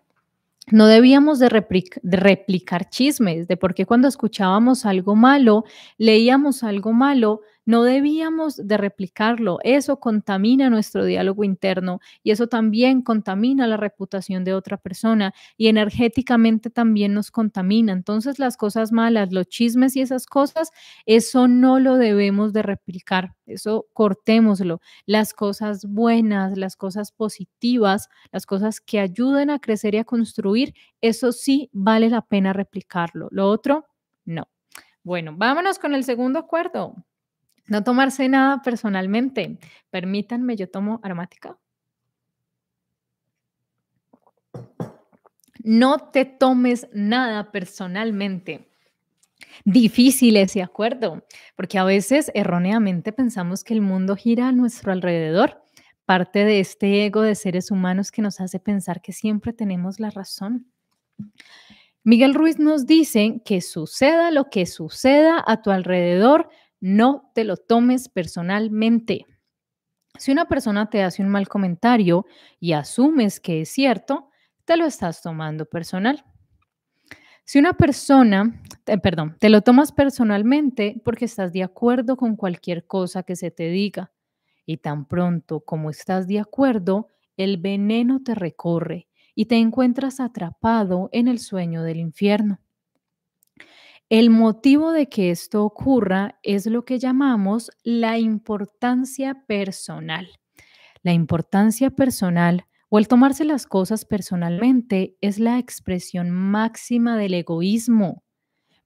A: no debíamos de, de, replicar chismes, de por qué cuando escuchábamos algo malo, leíamos algo malo, no debíamos de replicarlo. Eso contamina nuestro diálogo interno y eso también contamina la reputación de otra persona y energéticamente también nos contamina. Entonces las cosas malas, los chismes y esas cosas, eso no lo debemos de replicar. Eso cortémoslo. Las cosas buenas, las cosas positivas, las cosas que ayuden a crecer y a construir, eso sí vale la pena replicarlo. Lo otro, no. Bueno, vámonos con el segundo acuerdo. No tomarse nada personalmente. Permítanme, yo tomo aromática. No te tomes nada personalmente. Difícil ese acuerdo, porque a veces erróneamente pensamos que el mundo gira a nuestro alrededor. Parte de este ego de seres humanos que nos hace pensar que siempre tenemos la razón. Miguel Ruiz nos dice que suceda lo que suceda a tu alrededor, no te lo tomes personalmente. Si una persona te hace un mal comentario y asumes que es cierto, te lo estás tomando personal. Si una persona, eh, perdón, te lo tomas personalmente porque estás de acuerdo con cualquier cosa que se te diga y tan pronto como estás de acuerdo, el veneno te recorre y te encuentras atrapado en el sueño del infierno. El motivo de que esto ocurra es lo que llamamos la importancia personal. La importancia personal o el tomarse las cosas personalmente es la expresión máxima del egoísmo,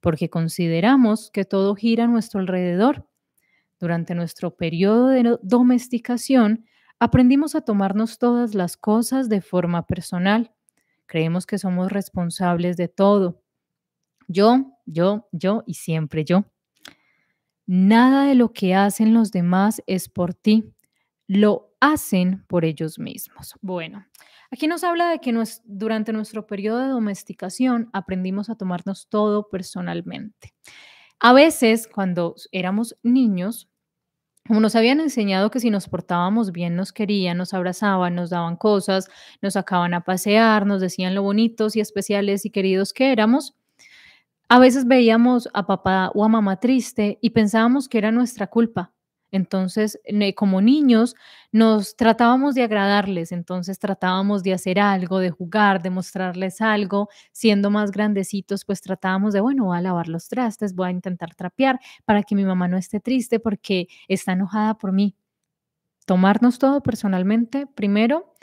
A: porque consideramos que todo gira a nuestro alrededor. Durante nuestro periodo de domesticación, aprendimos a tomarnos todas las cosas de forma personal. Creemos que somos responsables de todo yo, yo, yo y siempre yo. Nada de lo que hacen los demás es por ti, lo hacen por ellos mismos. Bueno, aquí nos habla de que durante nuestro periodo de domesticación aprendimos a tomarnos todo personalmente. A veces, cuando éramos niños, como nos habían enseñado que si nos portábamos bien nos querían, nos abrazaban, nos daban cosas, nos sacaban a pasear, nos decían lo bonitos y especiales y queridos que éramos, a veces veíamos a papá o a mamá triste y pensábamos que era nuestra culpa. Entonces, como niños, nos tratábamos de agradarles, entonces tratábamos de hacer algo, de jugar, de mostrarles algo. Siendo más grandecitos, pues tratábamos de, bueno, voy a lavar los trastes, voy a intentar trapear para que mi mamá no esté triste porque está enojada por mí. Tomarnos todo personalmente, primero,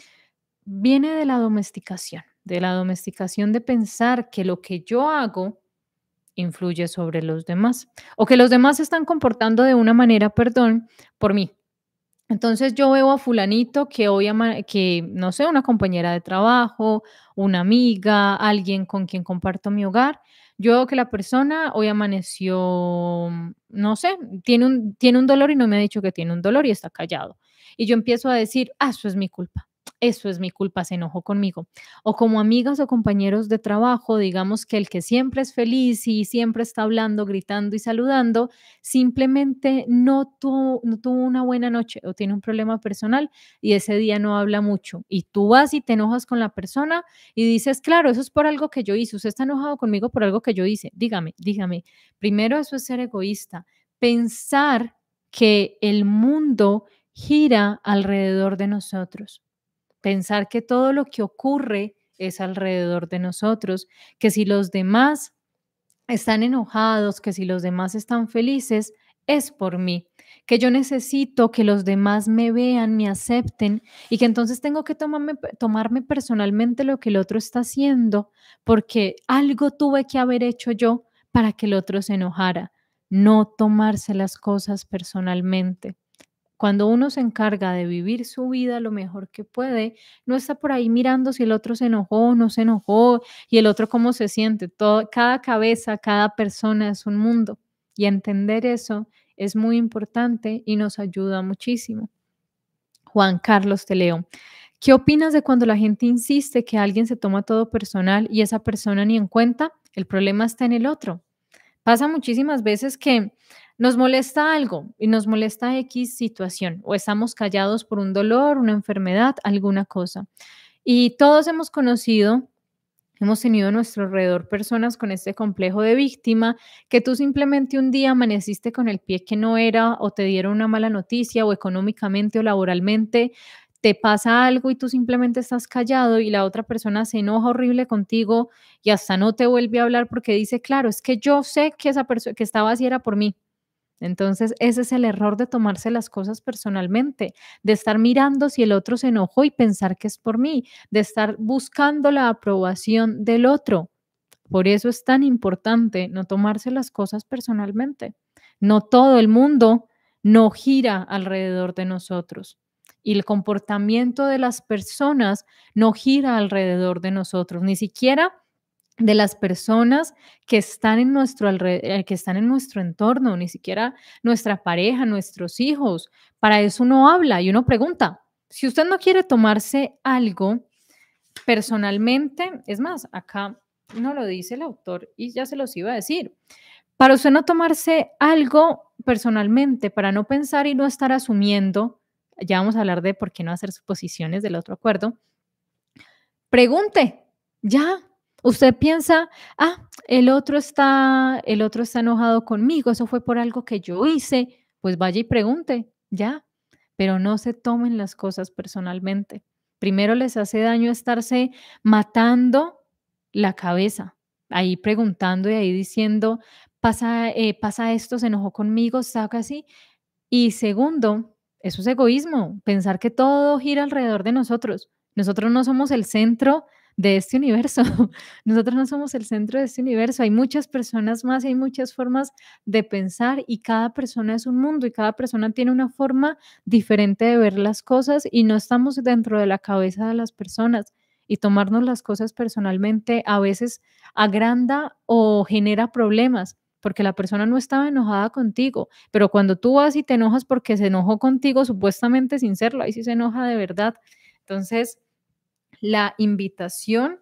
A: viene de la domesticación, de la domesticación de pensar que lo que yo hago influye sobre los demás o que los demás se están comportando de una manera, perdón, por mí. Entonces yo veo a fulanito que hoy, que no sé, una compañera de trabajo, una amiga, alguien con quien comparto mi hogar, yo veo que la persona hoy amaneció, no sé, tiene un, tiene un dolor y no me ha dicho que tiene un dolor y está callado. Y yo empiezo a decir, ah, eso es mi culpa eso es mi culpa, se enojó conmigo. O como amigas o compañeros de trabajo, digamos que el que siempre es feliz y siempre está hablando, gritando y saludando, simplemente no tuvo, no tuvo una buena noche o tiene un problema personal y ese día no habla mucho. Y tú vas y te enojas con la persona y dices, claro, eso es por algo que yo hice, usted está enojado conmigo por algo que yo hice. Dígame, dígame, primero eso es ser egoísta, pensar que el mundo gira alrededor de nosotros pensar que todo lo que ocurre es alrededor de nosotros, que si los demás están enojados, que si los demás están felices, es por mí, que yo necesito que los demás me vean, me acepten y que entonces tengo que tomarme, personalmente lo que el otro está haciendo, porque algo tuve que haber hecho yo para que el otro se enojara. No tomarse las cosas personalmente. Cuando uno se encarga de vivir su vida lo mejor que puede, no está por ahí mirando si el otro se enojó o no se enojó y el otro cómo se siente. cada cabeza, cada persona es un mundo y entender eso es muy importante y nos ayuda muchísimo. Juan Carlos, te ¿Qué opinas de cuando la gente insiste que alguien se toma todo personal y esa persona ni en cuenta? El problema está en el otro. Pasa muchísimas veces que nos molesta algo y nos molesta X situación o estamos callados por un dolor, una enfermedad, alguna cosa. Y todos hemos conocido Hemos tenido a nuestro alrededor personas con este complejo de víctima, que tú simplemente un día amaneciste con el pie que no era o te dieron una mala noticia o económicamente o laboralmente te pasa algo y tú simplemente estás callado y la otra persona se enoja horrible contigo y hasta no te vuelve a hablar porque dice, claro, es que yo sé que esa persona que estaba así era por mí. Entonces, ese es el error de tomarse las cosas personalmente, de estar mirando si el otro se enojó y pensar que es por mí, de estar buscando la aprobación del otro. Por eso es tan importante no tomarse las cosas personalmente. No todo el mundo no gira alrededor de nosotros y el comportamiento de las personas no gira alrededor de nosotros, ni siquiera de las personas que están en nuestro eh, que están en nuestro entorno, ni siquiera nuestra pareja, nuestros hijos. Para eso uno habla y uno pregunta. Si usted no quiere tomarse algo personalmente, es más, acá no lo dice el autor y ya se los iba a decir. Para usted no tomarse algo personalmente, para no pensar y no estar asumiendo, ya vamos a hablar de por qué no hacer suposiciones del otro acuerdo. Pregunte, ya, Usted piensa, ah, el otro está, el otro está enojado conmigo, eso fue por algo que yo hice, pues vaya y pregunte, ya. Pero no se tomen las cosas personalmente. Primero les hace daño estarse matando la cabeza, ahí preguntando y ahí diciendo, pasa, eh, pasa esto, se enojó conmigo, saca así. Y segundo, eso es egoísmo, pensar que todo gira alrededor de nosotros. Nosotros no somos el centro de este universo. *laughs* Nosotros no somos el centro de este universo. Hay muchas personas más, hay muchas formas de pensar y cada persona es un mundo y cada persona tiene una forma diferente de ver las cosas y no estamos dentro de la cabeza de las personas y tomarnos las cosas personalmente a veces agranda o genera problemas porque la persona no estaba enojada contigo, pero cuando tú vas y te enojas porque se enojó contigo supuestamente sin serlo, ahí sí se enoja de verdad. Entonces, la invitación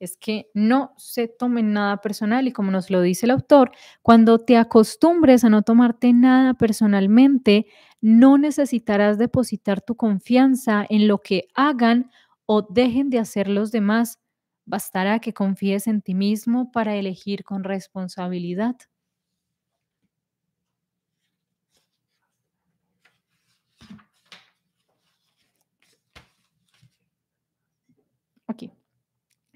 A: es que no se tomen nada personal y como nos lo dice el autor, cuando te acostumbres a no tomarte nada personalmente, no necesitarás depositar tu confianza en lo que hagan o dejen de hacer los demás. Bastará que confíes en ti mismo para elegir con responsabilidad. Aquí.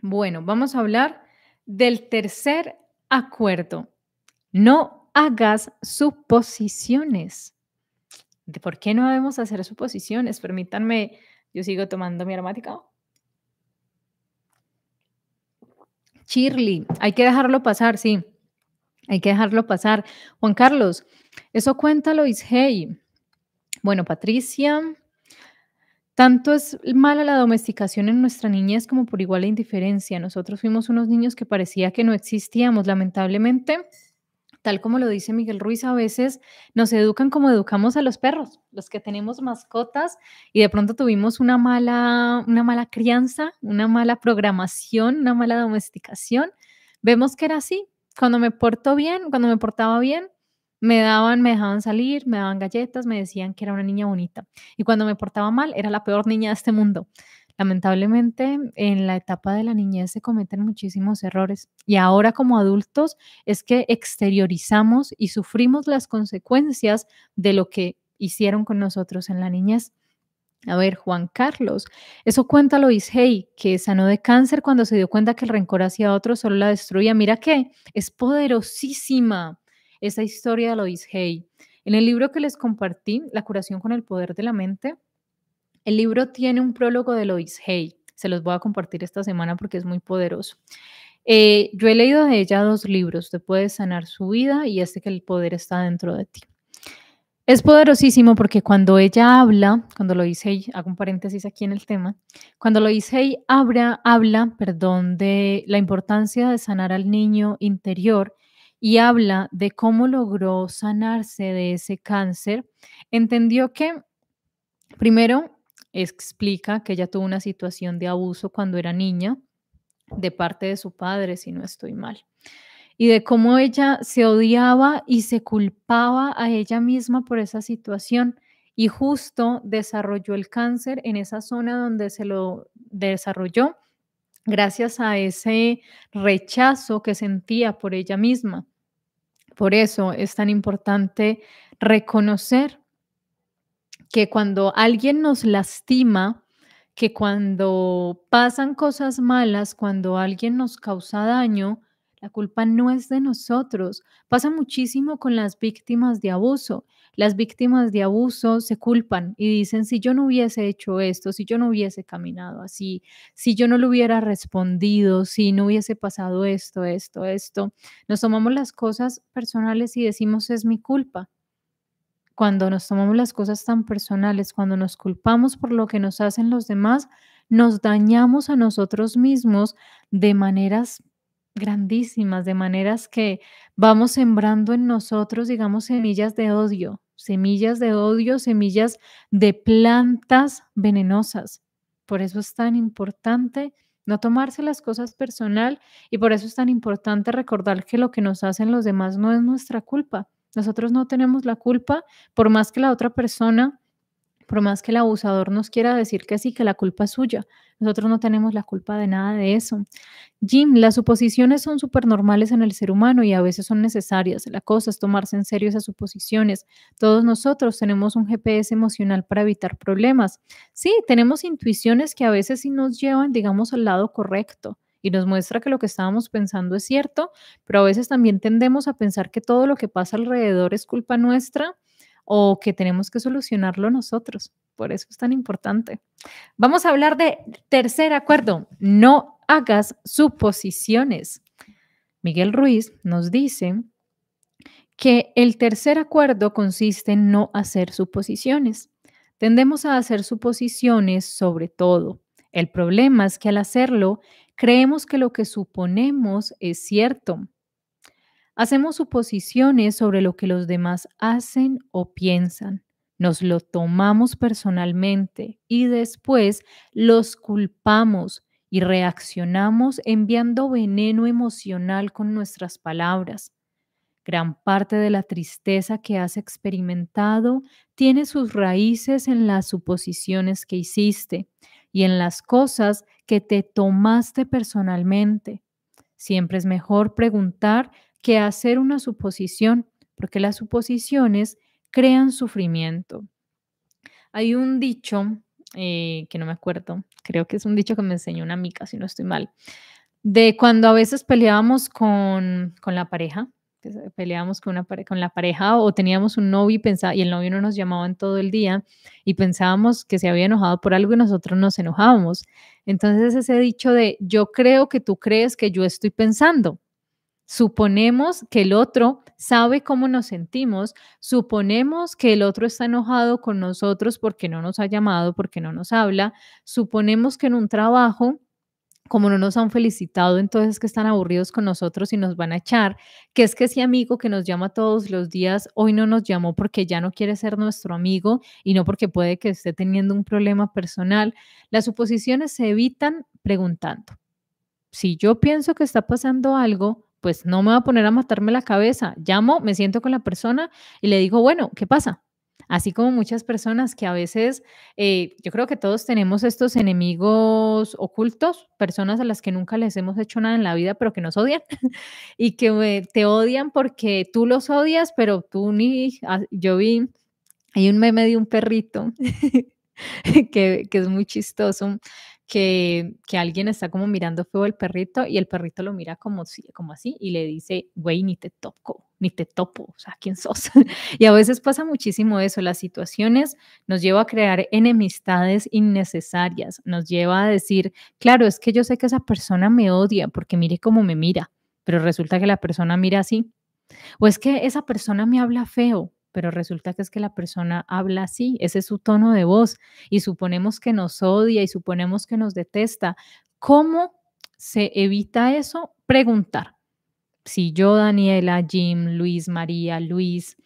A: Bueno, vamos a hablar del tercer acuerdo. No hagas suposiciones. ¿De por qué no debemos hacer suposiciones? Permítanme, yo sigo tomando mi aromática. Shirley, hay que dejarlo pasar, sí. Hay que dejarlo pasar. Juan Carlos, eso cuenta, is hey. Bueno, Patricia, tanto es mala la domesticación en nuestra niñez como por igual la indiferencia. Nosotros fuimos unos niños que parecía que no existíamos, lamentablemente. Tal como lo dice Miguel Ruiz, a veces nos educan como educamos a los perros, los que tenemos mascotas y de pronto tuvimos una mala, una mala crianza, una mala programación, una mala domesticación. Vemos que era así. Cuando me porto bien, cuando me portaba bien, me daban, me dejaban salir, me daban galletas, me decían que era una niña bonita. Y cuando me portaba mal, era la peor niña de este mundo. Lamentablemente, en la etapa de la niñez se cometen muchísimos errores y ahora como adultos es que exteriorizamos y sufrimos las consecuencias de lo que hicieron con nosotros en la niñez. A ver, Juan Carlos, eso cuenta Lois Hey, que sanó de cáncer cuando se dio cuenta que el rencor hacia otros solo la destruía. Mira qué es poderosísima. Esa historia de Lois Hay. En el libro que les compartí, La curación con el poder de la mente, el libro tiene un prólogo de Lois Hay. Se los voy a compartir esta semana porque es muy poderoso. Eh, yo he leído de ella dos libros, Te puedes sanar su vida y este que el poder está dentro de ti. Es poderosísimo porque cuando ella habla, cuando lo Hay, hago un paréntesis aquí en el tema, cuando lo Hay habla, habla, perdón, de la importancia de sanar al niño interior y habla de cómo logró sanarse de ese cáncer, entendió que, primero, explica que ella tuvo una situación de abuso cuando era niña de parte de su padre, si no estoy mal, y de cómo ella se odiaba y se culpaba a ella misma por esa situación y justo desarrolló el cáncer en esa zona donde se lo desarrolló gracias a ese rechazo que sentía por ella misma. Por eso es tan importante reconocer que cuando alguien nos lastima, que cuando pasan cosas malas, cuando alguien nos causa daño, la culpa no es de nosotros. Pasa muchísimo con las víctimas de abuso. Las víctimas de abuso se culpan y dicen, si yo no hubiese hecho esto, si yo no hubiese caminado así, si yo no lo hubiera respondido, si no hubiese pasado esto, esto, esto, nos tomamos las cosas personales y decimos, es mi culpa. Cuando nos tomamos las cosas tan personales, cuando nos culpamos por lo que nos hacen los demás, nos dañamos a nosotros mismos de maneras grandísimas, de maneras que vamos sembrando en nosotros, digamos, semillas de odio, semillas de odio, semillas de plantas venenosas. Por eso es tan importante no tomarse las cosas personal y por eso es tan importante recordar que lo que nos hacen los demás no es nuestra culpa. Nosotros no tenemos la culpa, por más que la otra persona por más que el abusador nos quiera decir que sí, que la culpa es suya. Nosotros no tenemos la culpa de nada de eso. Jim, las suposiciones son supernormales en el ser humano y a veces son necesarias. La cosa es tomarse en serio esas suposiciones. Todos nosotros tenemos un GPS emocional para evitar problemas. Sí, tenemos intuiciones que a veces sí nos llevan, digamos, al lado correcto y nos muestra que lo que estábamos pensando es cierto, pero a veces también tendemos a pensar que todo lo que pasa alrededor es culpa nuestra o que tenemos que solucionarlo nosotros. Por eso es tan importante. Vamos a hablar de tercer acuerdo. No hagas suposiciones. Miguel Ruiz nos dice que el tercer acuerdo consiste en no hacer suposiciones. Tendemos a hacer suposiciones sobre todo. El problema es que al hacerlo, creemos que lo que suponemos es cierto. Hacemos suposiciones sobre lo que los demás hacen o piensan. Nos lo tomamos personalmente y después los culpamos y reaccionamos enviando veneno emocional con nuestras palabras. Gran parte de la tristeza que has experimentado tiene sus raíces en las suposiciones que hiciste y en las cosas que te tomaste personalmente. Siempre es mejor preguntar que hacer una suposición, porque las suposiciones crean sufrimiento. Hay un dicho, eh, que no me acuerdo, creo que es un dicho que me enseñó una amiga, si no estoy mal, de cuando a veces peleábamos con, con la pareja, peleábamos con, una con la pareja o teníamos un novio y, y el novio no nos llamaba en todo el día y pensábamos que se había enojado por algo y nosotros nos enojábamos. Entonces ese dicho de yo creo que tú crees que yo estoy pensando. Suponemos que el otro sabe cómo nos sentimos, suponemos que el otro está enojado con nosotros porque no nos ha llamado, porque no nos habla, suponemos que en un trabajo, como no nos han felicitado, entonces que están aburridos con nosotros y nos van a echar, que es que ese amigo que nos llama todos los días hoy no nos llamó porque ya no quiere ser nuestro amigo y no porque puede que esté teniendo un problema personal. Las suposiciones se evitan preguntando. Si yo pienso que está pasando algo, pues no me va a poner a matarme la cabeza. Llamo, me siento con la persona y le digo, bueno, ¿qué pasa? Así como muchas personas que a veces, eh, yo creo que todos tenemos estos enemigos ocultos, personas a las que nunca les hemos hecho nada en la vida, pero que nos odian *laughs* y que te odian porque tú los odias, pero tú ni, ah, yo vi, hay un meme de un perrito *laughs* que, que es muy chistoso, que, alguien está como mirando feo el perrito y el perrito lo mira como, como así y le dice, güey, ni te toco, ni te topo, o sea, ¿quién sos? *laughs* y a veces pasa muchísimo eso, las situaciones nos lleva a crear enemistades innecesarias, nos lleva a decir, claro, es que yo sé que esa persona me odia porque mire cómo me mira, pero resulta que la persona mira así. O es que esa persona me habla feo, pero resulta que es que la persona habla así, ese es su tono de voz y suponemos que nos odia y suponemos que nos detesta. ¿Cómo se evita eso? Preguntar. Si yo, Daniela, Jim, Luis, María, Luis,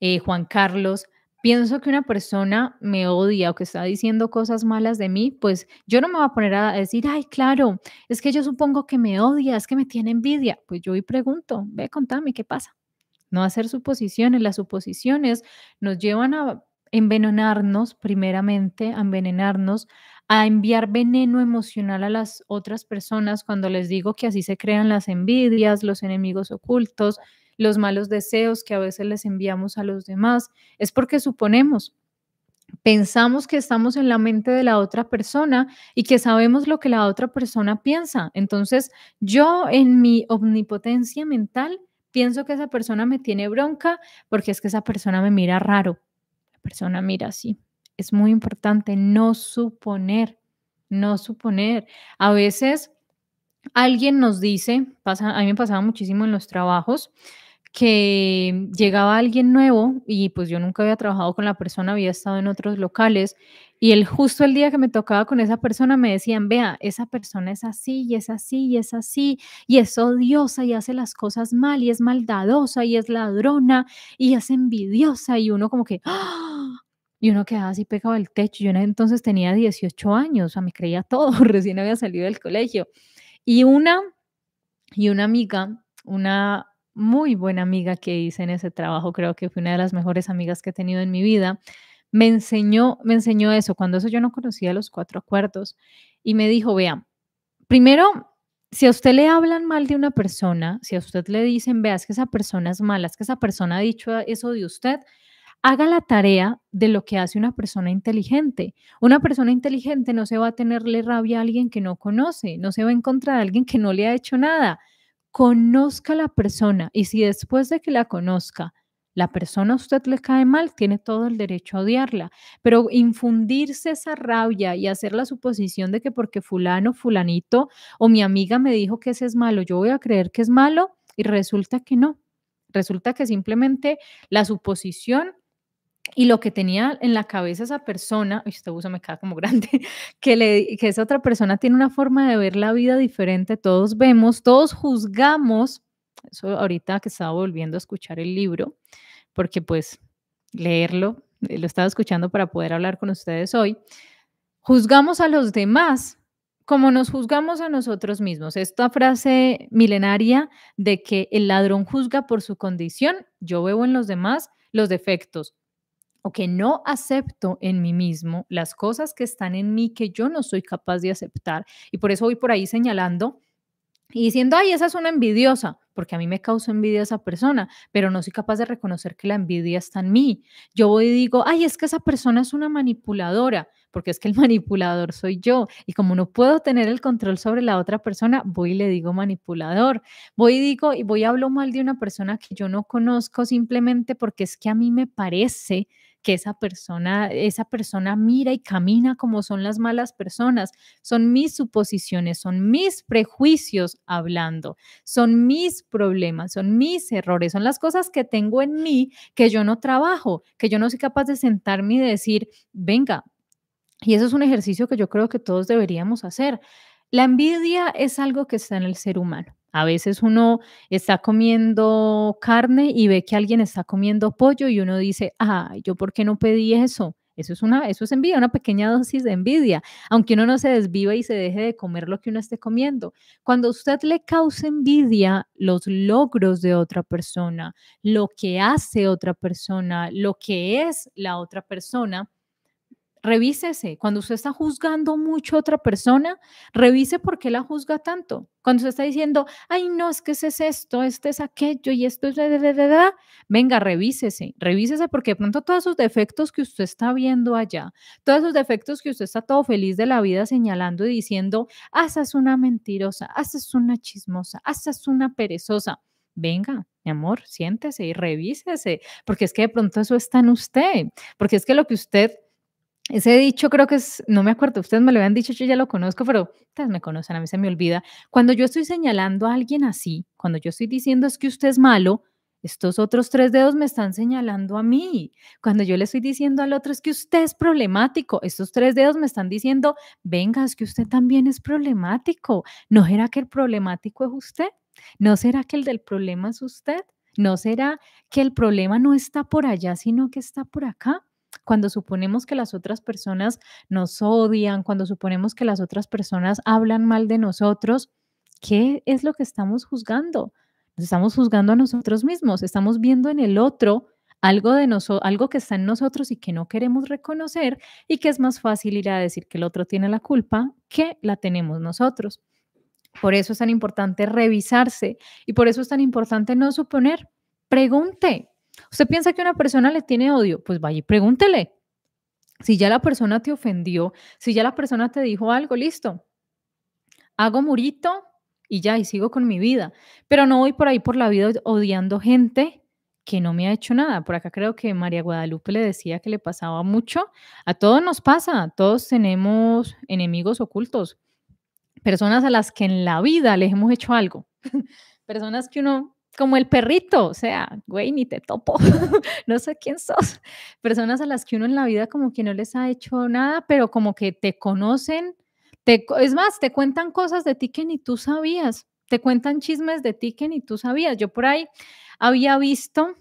A: eh, Juan Carlos, pienso que una persona me odia o que está diciendo cosas malas de mí, pues yo no me voy a poner a decir, ay, claro, es que yo supongo que me odia, es que me tiene envidia. Pues yo y pregunto, ve, contame, ¿qué pasa? no hacer suposiciones. Las suposiciones nos llevan a envenenarnos primeramente, a envenenarnos, a enviar veneno emocional a las otras personas cuando les digo que así se crean las envidias, los enemigos ocultos, los malos deseos que a veces les enviamos a los demás. Es porque suponemos, pensamos que estamos en la mente de la otra persona y que sabemos lo que la otra persona piensa. Entonces, yo en mi omnipotencia mental pienso que esa persona me tiene bronca porque es que esa persona me mira raro. La persona mira así. Es muy importante no suponer, no suponer. A veces alguien nos dice, pasa, a mí me pasaba muchísimo en los trabajos, que llegaba alguien nuevo y pues yo nunca había trabajado con la persona, había estado en otros locales y el justo el día que me tocaba con esa persona me decían, vea, esa persona es así y es así y es así y es odiosa y hace las cosas mal y es maldadosa y es ladrona y es envidiosa y uno como que, ¡Ah!", y uno quedaba así pegado al techo. Yo entonces tenía 18 años, o sea, me creía todo, *laughs* recién había salido del colegio. Y una, y una amiga, una muy buena amiga que hice en ese trabajo, creo que fue una de las mejores amigas que he tenido en mi vida, me enseñó, me enseñó eso, cuando eso yo no conocía los cuatro acuerdos, y me dijo, vea, primero, si a usted le hablan mal de una persona, si a usted le dicen, vea, es que esa persona es mala, es que esa persona ha dicho eso de usted, haga la tarea de lo que hace una persona inteligente. Una persona inteligente no se va a tenerle rabia a alguien que no conoce, no se va a encontrar a alguien que no le ha hecho nada conozca a la persona y si después de que la conozca, la persona a usted le cae mal, tiene todo el derecho a odiarla, pero infundirse esa rabia y hacer la suposición de que porque fulano, fulanito o mi amiga me dijo que ese es malo, yo voy a creer que es malo y resulta que no. Resulta que simplemente la suposición y lo que tenía en la cabeza esa persona, este uso me queda como grande, *laughs* que, le, que esa otra persona tiene una forma de ver la vida diferente, todos vemos, todos juzgamos, eso ahorita que estaba volviendo a escuchar el libro, porque pues leerlo, eh, lo estaba escuchando para poder hablar con ustedes hoy, juzgamos a los demás como nos juzgamos a nosotros mismos. Esta frase milenaria de que el ladrón juzga por su condición, yo veo en los demás los defectos, o que no acepto en mí mismo las cosas que están en mí que yo no soy capaz de aceptar. Y por eso voy por ahí señalando y diciendo, ay, esa es una envidiosa, porque a mí me causó envidia esa persona, pero no soy capaz de reconocer que la envidia está en mí. Yo voy y digo, ay, es que esa persona es una manipuladora, porque es que el *laughs* manipulador soy yo. Y como no puedo tener el control sobre la otra persona, voy y le digo manipulador. Voy y digo, y voy y hablo mal de una persona que yo no conozco simplemente porque es que a mí me parece que esa persona, esa persona mira y camina como son las malas personas. Son mis suposiciones, son mis prejuicios hablando, son mis problemas, son mis errores, son las cosas que tengo en mí que yo no trabajo, que yo no soy capaz de sentarme y decir, venga, y eso es un ejercicio que yo creo que todos deberíamos hacer. La envidia es algo que está en el ser humano. A veces uno está comiendo carne y ve que alguien está comiendo pollo y uno dice, ah, yo por qué no pedí eso. Eso es, una, eso es envidia, una pequeña dosis de envidia, aunque uno no se desvive y se deje de comer lo que uno esté comiendo. Cuando usted le causa envidia los logros de otra persona, lo que hace otra persona, lo que es la otra persona, revísese. Cuando usted está juzgando mucho a otra persona, revise por qué la juzga tanto. Cuando usted está diciendo, ay, no, es que ese es esto, este es aquello y esto es. de de de, Venga, revísese, revísese porque de pronto todos esos defectos que usted está viendo allá, todos esos defectos que usted está todo feliz de la vida señalando y diciendo, haces una mentirosa, haces una chismosa, haces una perezosa. Venga, mi amor, siéntese y revísese, porque es que de pronto eso está en usted, porque es que lo que usted ese dicho creo que es, no me acuerdo, ustedes me lo habían dicho, yo ya lo conozco, pero ustedes me conocen, a mí se me olvida. Cuando yo estoy señalando a alguien así, cuando yo estoy diciendo es que usted es malo, estos otros tres dedos me están señalando a mí. Cuando yo le estoy diciendo al otro es que usted es problemático, estos tres dedos me están diciendo, venga, es que usted también es problemático. ¿No será que el problemático es usted? ¿No será que el del problema es usted? ¿No será que el problema no está por allá, sino que está por acá? cuando suponemos que las otras personas nos odian, cuando suponemos que las otras personas hablan mal de nosotros, ¿qué es lo que estamos juzgando? Nos estamos juzgando a nosotros mismos, estamos viendo en el otro algo de nosotros, algo que está en nosotros y que no queremos reconocer y que es más fácil ir a decir que el otro tiene la culpa que la tenemos nosotros. Por eso es tan importante revisarse y por eso es tan importante no suponer. Pregunte, ¿Usted piensa que una persona le tiene odio? Pues vaya y pregúntele. Si ya la persona te ofendió, si ya la persona te dijo algo, listo. Hago murito y ya, y sigo con mi vida. Pero no voy por ahí por la vida odiando gente que no me ha hecho nada. Por acá creo que María Guadalupe le decía que le pasaba mucho. A todos nos pasa, todos tenemos enemigos ocultos, personas a las que en la vida les hemos hecho algo, *laughs* personas que uno como el perrito, o sea, güey, ni te topo, *laughs* no sé quién sos. Personas a las que uno en la vida como que no les ha hecho nada, pero como que te conocen, te, es más, te cuentan cosas de ti que ni tú sabías, te cuentan chismes de ti que ni tú sabías. Yo por ahí había visto,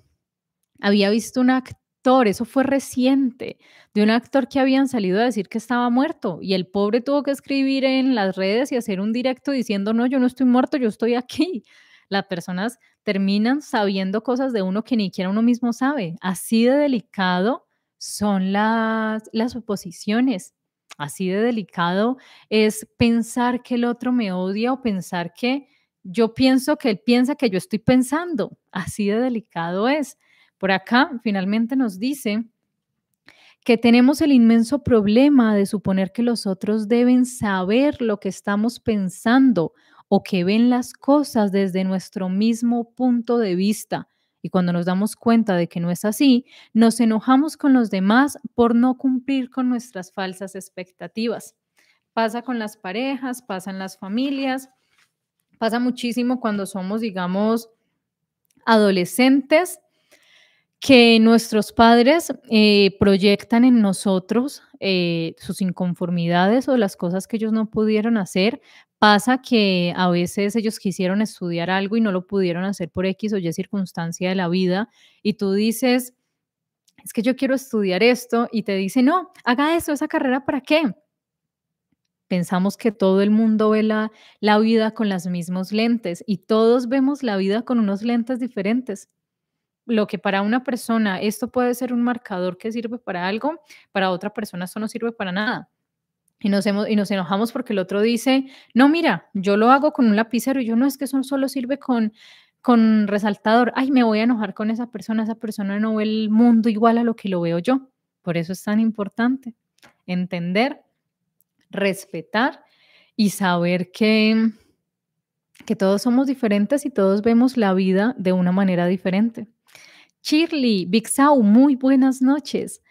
A: había visto un actor, eso fue reciente, de un actor que habían salido a decir que estaba muerto y el pobre tuvo que escribir en las redes y hacer un directo diciendo, no, yo no estoy muerto, yo estoy aquí las personas terminan sabiendo cosas de uno que ni siquiera uno mismo sabe. Así de delicado son las, suposiciones. Así de delicado es pensar que el otro me odia o pensar que yo pienso que él piensa que yo estoy pensando. Así de delicado es. Por acá finalmente nos dice que tenemos el inmenso problema de suponer que los otros deben saber lo que estamos pensando o que ven las cosas desde nuestro mismo punto de vista. Y cuando nos damos cuenta de que no es así, nos enojamos con los demás por no cumplir con nuestras falsas expectativas. Pasa con las parejas, pasa en las familias, pasa muchísimo cuando somos, digamos, adolescentes, que nuestros padres eh, proyectan en nosotros eh, sus inconformidades o las cosas que ellos no pudieron hacer Pasa que a veces ellos quisieron estudiar algo y no lo pudieron hacer por X o Y circunstancia de la vida y tú dices, es que yo quiero estudiar esto y te dice, no, haga eso, esa carrera, ¿para qué? Pensamos que todo el mundo ve la, vida con las mismos lentes y todos vemos la vida con unos lentes diferentes. Lo que para una persona esto puede ser un marcador que sirve para algo, para otra persona esto no sirve para nada y nos, hemos, y nos enojamos porque el otro dice, no, mira, yo lo hago con un lapicero y yo no es que eso solo sirve con, con resaltador. Ay, me voy a enojar con esa persona, esa persona no ve el mundo igual a lo que lo veo yo. Por eso es tan importante entender, respetar y saber que, que todos somos diferentes y todos vemos la vida de una manera diferente. Shirley, Big Sau, muy buenas noches.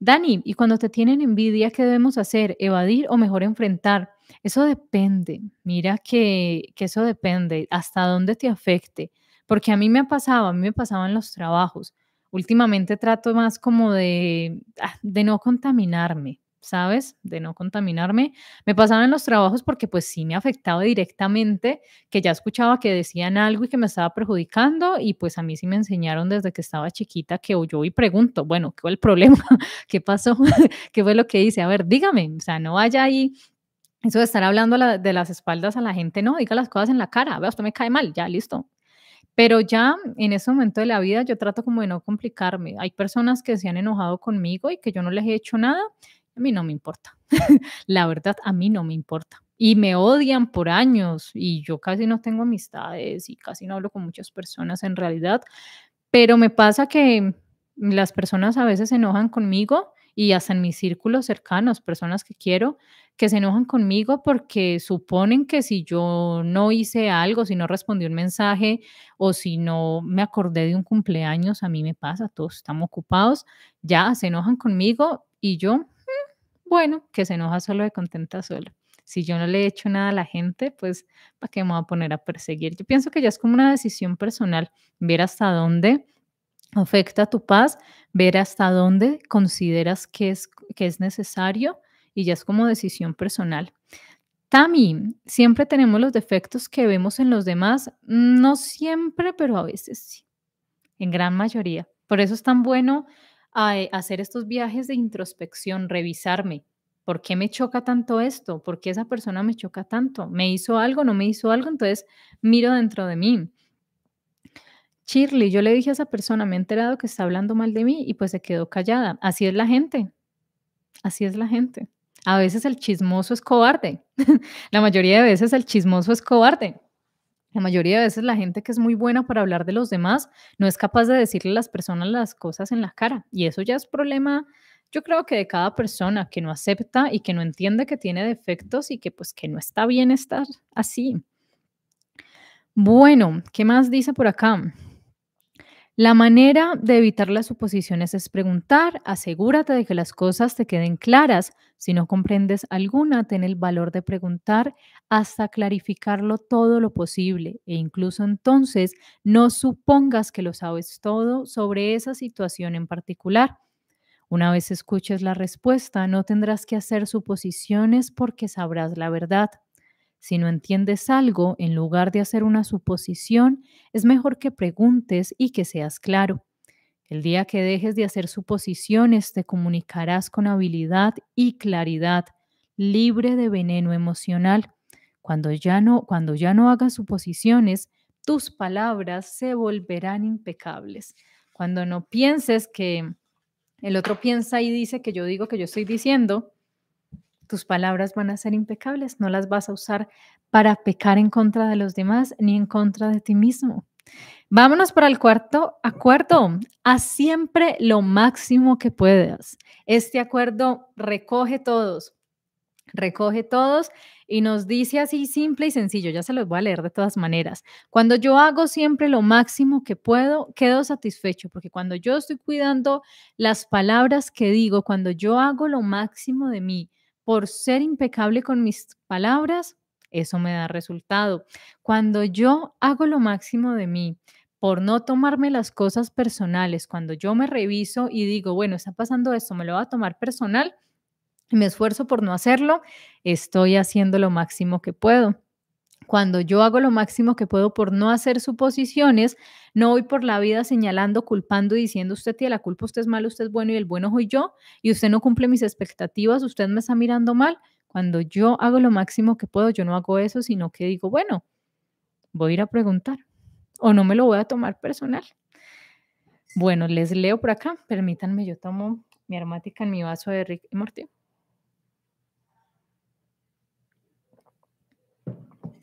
A: Dani, ¿y cuando te tienen envidia, qué debemos hacer? ¿Evadir o mejor enfrentar? Eso depende. Mira que, eso depende hasta dónde te afecte. Porque a mí me ha a mí me pasaban los trabajos. Últimamente trato más como de, ah, de no contaminarme, ¿sabes? De no contaminarme. Me pasaban en los trabajos porque pues sí me afectaba directamente, que ya escuchaba que decían algo y que me estaba perjudicando y pues a mí sí me enseñaron desde que estaba chiquita que yo y pregunto, bueno, ¿qué fue el problema? *laughs* ¿Qué pasó? *laughs* ¿Qué fue lo que hice? A ver, dígame, o sea, no vaya ahí eso de estar hablando de las espaldas a la gente, no, diga las cosas en la cara, vea, usted me cae mal, ya, listo. Pero ya en ese momento de la vida yo trato como de no complicarme. Hay personas que se han enojado conmigo y que yo no les he hecho nada a mí no me importa. *laughs* la verdad, a mí no me importa. Y me odian por años y yo casi no tengo amistades y casi no hablo con muchas personas en realidad, pero me pasa que las personas a veces se enojan conmigo y hasta en mis círculos cercanos, personas que quiero, que se enojan conmigo porque suponen que si yo no hice algo, si no respondí un mensaje o si no me acordé de un cumpleaños, a mí me pasa, todos estamos ocupados, ya se enojan conmigo y yo bueno, que se enoja solo de contenta solo. Si yo no le he hecho nada a la gente, pues ¿para qué me voy a poner a perseguir? Yo pienso que ya es como una decisión personal, ver hasta dónde afecta tu paz, ver hasta dónde consideras que es, que es necesario y ya es como decisión personal. También siempre tenemos los defectos que vemos en los demás, no siempre, pero a veces sí, en gran mayoría. Por eso es tan bueno a eh, hacer estos viajes de introspección, revisarme. ¿Por qué me choca tanto esto? ¿Por qué esa persona me choca tanto? ¿Me hizo algo? ¿No me hizo algo? Entonces miro dentro de mí. Shirley, yo le dije a esa persona, me he enterado que está hablando mal de mí y pues se quedó callada. Así es la gente. Así es la gente. A veces el chismoso es cobarde. *laughs* la mayoría de veces el chismoso es cobarde. La mayoría de veces la gente que es muy buena para hablar de los demás no es capaz de decirle a las personas las cosas en la cara. Y eso ya es problema, yo creo que de cada persona que no acepta y que no entiende que tiene defectos y que pues que no está bien estar así. Bueno, ¿qué más dice por acá? La manera de evitar las suposiciones es preguntar, asegúrate de que las cosas te queden claras. Si no comprendes alguna, ten el valor de preguntar hasta clarificarlo todo lo posible e incluso entonces no supongas que lo sabes todo sobre esa situación en particular. Una vez escuches la respuesta, no tendrás que hacer suposiciones porque sabrás la verdad. Si no entiendes algo, en lugar de hacer una suposición, es mejor que preguntes y que seas claro. El día que dejes de hacer suposiciones, te comunicarás con habilidad y claridad, libre de veneno emocional. Cuando ya no, cuando ya no hagas suposiciones, tus palabras se volverán impecables. Cuando no pienses que el otro piensa y dice que yo digo que yo estoy diciendo, tus palabras van a ser impecables, no las vas a usar para pecar en contra de los demás ni en contra de ti mismo. Vámonos para el cuarto acuerdo. Haz siempre lo máximo que puedas. Este acuerdo recoge todos, recoge todos y nos dice así simple y sencillo, ya se los voy a leer de todas maneras. Cuando yo hago siempre lo máximo que puedo, quedo satisfecho, porque cuando yo estoy cuidando las palabras que digo, cuando yo hago lo máximo de mí, por ser impecable con mis palabras, eso me da resultado. Cuando yo hago lo máximo de mí, por no tomarme las cosas personales, cuando yo me reviso y digo, bueno, está pasando esto, me lo voy a tomar personal, y me esfuerzo por no hacerlo, estoy haciendo lo máximo que puedo. Cuando yo hago lo máximo que puedo por no hacer suposiciones, no voy por la vida señalando, culpando y diciendo usted tiene la culpa, usted es malo, usted es bueno y el bueno soy yo, y usted no cumple mis expectativas, usted me está mirando mal. Cuando yo hago lo máximo que puedo, yo no hago eso, sino que digo, bueno, voy a ir a preguntar o no me lo voy a tomar personal. Bueno, les leo por acá. Permítanme, yo tomo mi aromática en mi vaso de Rick y Morty.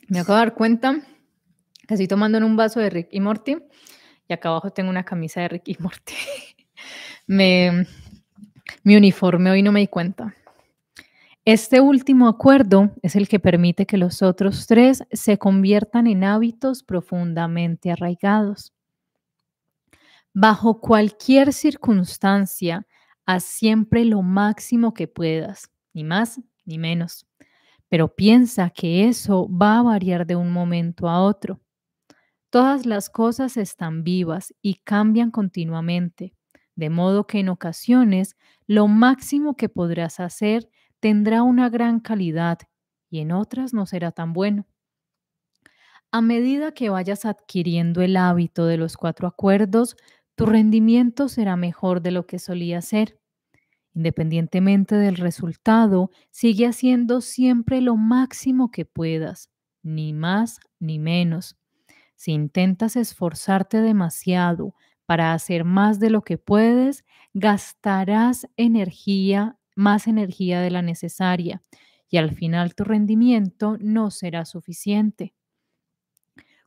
A: Me acabo de dar cuenta que estoy tomando en un vaso de Rick y Morty y acá abajo tengo una camisa de Rick y Morty. *laughs* mi uniforme hoy no me di cuenta. Este último acuerdo es el que permite que los otros tres se conviertan en hábitos profundamente arraigados. Bajo cualquier circunstancia, haz siempre lo máximo que puedas, ni más ni menos pero piensa que eso va a variar de un momento a otro. Todas las cosas están vivas y cambian continuamente, de modo que en ocasiones lo máximo que podrás hacer tendrá una gran calidad y en otras no será tan bueno. A medida que vayas adquiriendo el hábito de los cuatro acuerdos, tu rendimiento será mejor de lo que solía ser. Independientemente del resultado, sigue haciendo siempre lo máximo que puedas, ni más ni menos. Si intentas esforzarte demasiado para hacer más de lo que puedes, gastarás energía, más energía de la necesaria, y al final tu rendimiento no será suficiente.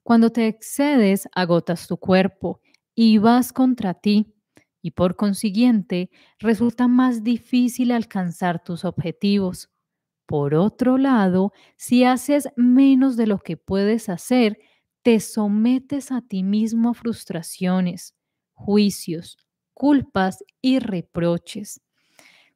A: Cuando te excedes, agotas tu cuerpo y vas contra ti y por consiguiente resulta más difícil alcanzar tus objetivos. Por otro lado, si haces menos de lo que puedes hacer, te sometes a ti mismo a frustraciones, juicios, culpas y reproches.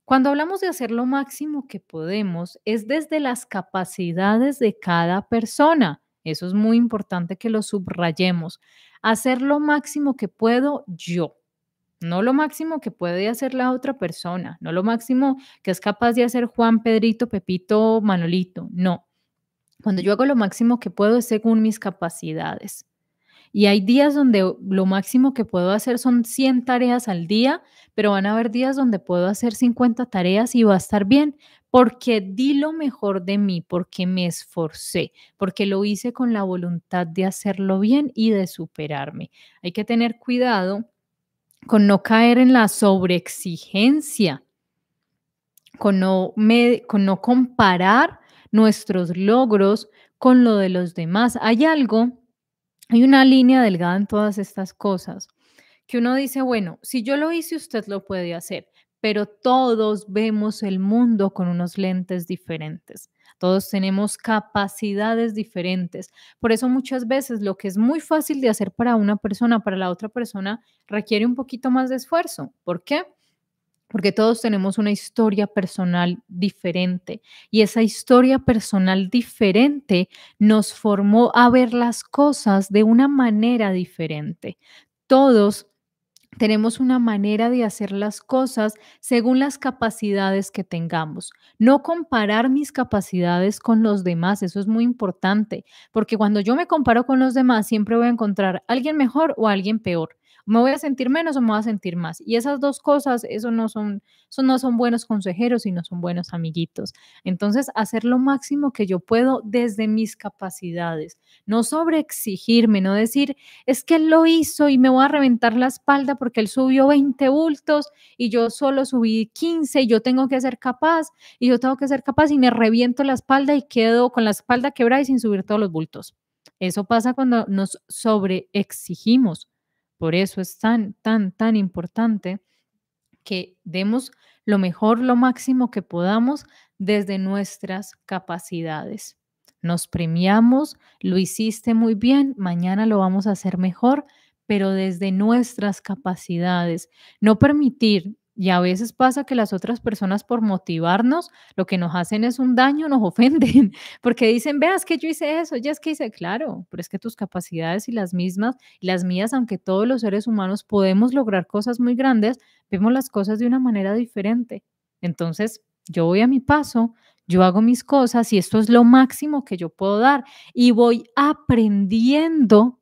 A: Cuando hablamos de hacer lo máximo que podemos, es desde las capacidades de cada persona. Eso es muy importante que lo subrayemos. Hacer lo máximo que puedo yo no lo máximo que puede hacer la otra persona, no lo máximo que es capaz de hacer Juan, Pedrito, Pepito, Manolito, no. Cuando yo hago lo máximo que puedo es según mis capacidades. Y hay días donde lo máximo que puedo hacer son 100 tareas al día, pero van a haber días donde puedo hacer 50 tareas y va a estar bien, porque di lo mejor de mí, porque me esforcé, porque lo hice con la voluntad de hacerlo bien y de superarme. Hay que tener cuidado con no caer en la sobreexigencia, con no, con no comparar nuestros logros con lo de los demás. Hay algo, hay una línea delgada en todas estas cosas, que uno dice, bueno, si yo lo hice, usted lo puede hacer pero todos vemos el mundo con unos lentes diferentes. Todos tenemos capacidades diferentes. Por eso muchas veces lo que es muy fácil de hacer para una persona, para la otra persona, requiere un poquito más de esfuerzo. ¿Por qué? porque todos tenemos una historia personal diferente y esa historia personal diferente nos formó a ver las cosas de una manera diferente. Todos tenemos una manera de hacer las cosas según las capacidades que tengamos. No comparar mis capacidades con los demás, eso es muy importante, porque cuando yo me comparo con los demás siempre voy a encontrar a alguien mejor o a alguien peor me voy a sentir menos o me voy a sentir más. Y esas dos cosas, eso no son, no son buenos consejeros y no son buenos amiguitos. Entonces, hacer lo máximo que yo puedo desde mis capacidades, no sobreexigirme, no decir, es que él lo hizo y me voy a reventar la espalda porque él subió 20 bultos y yo solo subí 15 y yo tengo que ser capaz y yo tengo que ser capaz y me reviento la espalda y quedo con la espalda quebrada y sin subir todos los bultos. Eso pasa cuando nos sobreexigimos. Por eso es tan, tan, tan importante que demos lo mejor, lo máximo que podamos desde nuestras capacidades. Nos premiamos, lo hiciste muy bien, mañana lo vamos a hacer mejor, pero desde nuestras capacidades. No permitir y a veces pasa que las otras personas por motivarnos, lo que nos hacen es un daño, nos *laughs* ofenden, porque dicen, veas que yo hice eso, ya es que hice, claro, pero es que tus capacidades y las mismas, las mías, aunque todos los seres humanos podemos lograr cosas muy grandes, vemos las cosas de una manera diferente. Entonces, yo voy a mi paso, yo hago mis cosas y esto es lo máximo que yo puedo dar y voy aprendiendo,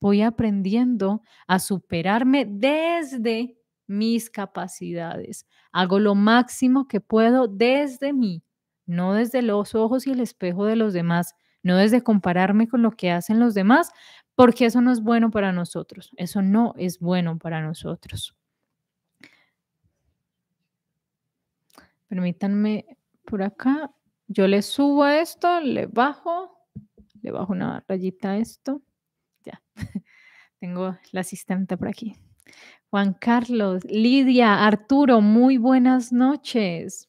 A: voy aprendiendo a superarme desde mis capacidades. Hago lo máximo que puedo desde mí, no desde los ojos y el espejo de los demás, no desde compararme con lo que hacen los demás, porque eso no es bueno para nosotros, eso no es bueno para nosotros. Permítanme por acá, yo le subo a esto, le bajo, le bajo una rayita a esto, ya. *laughs* Tengo la asistente por aquí. Juan Carlos, Lidia, Arturo, muy buenas noches.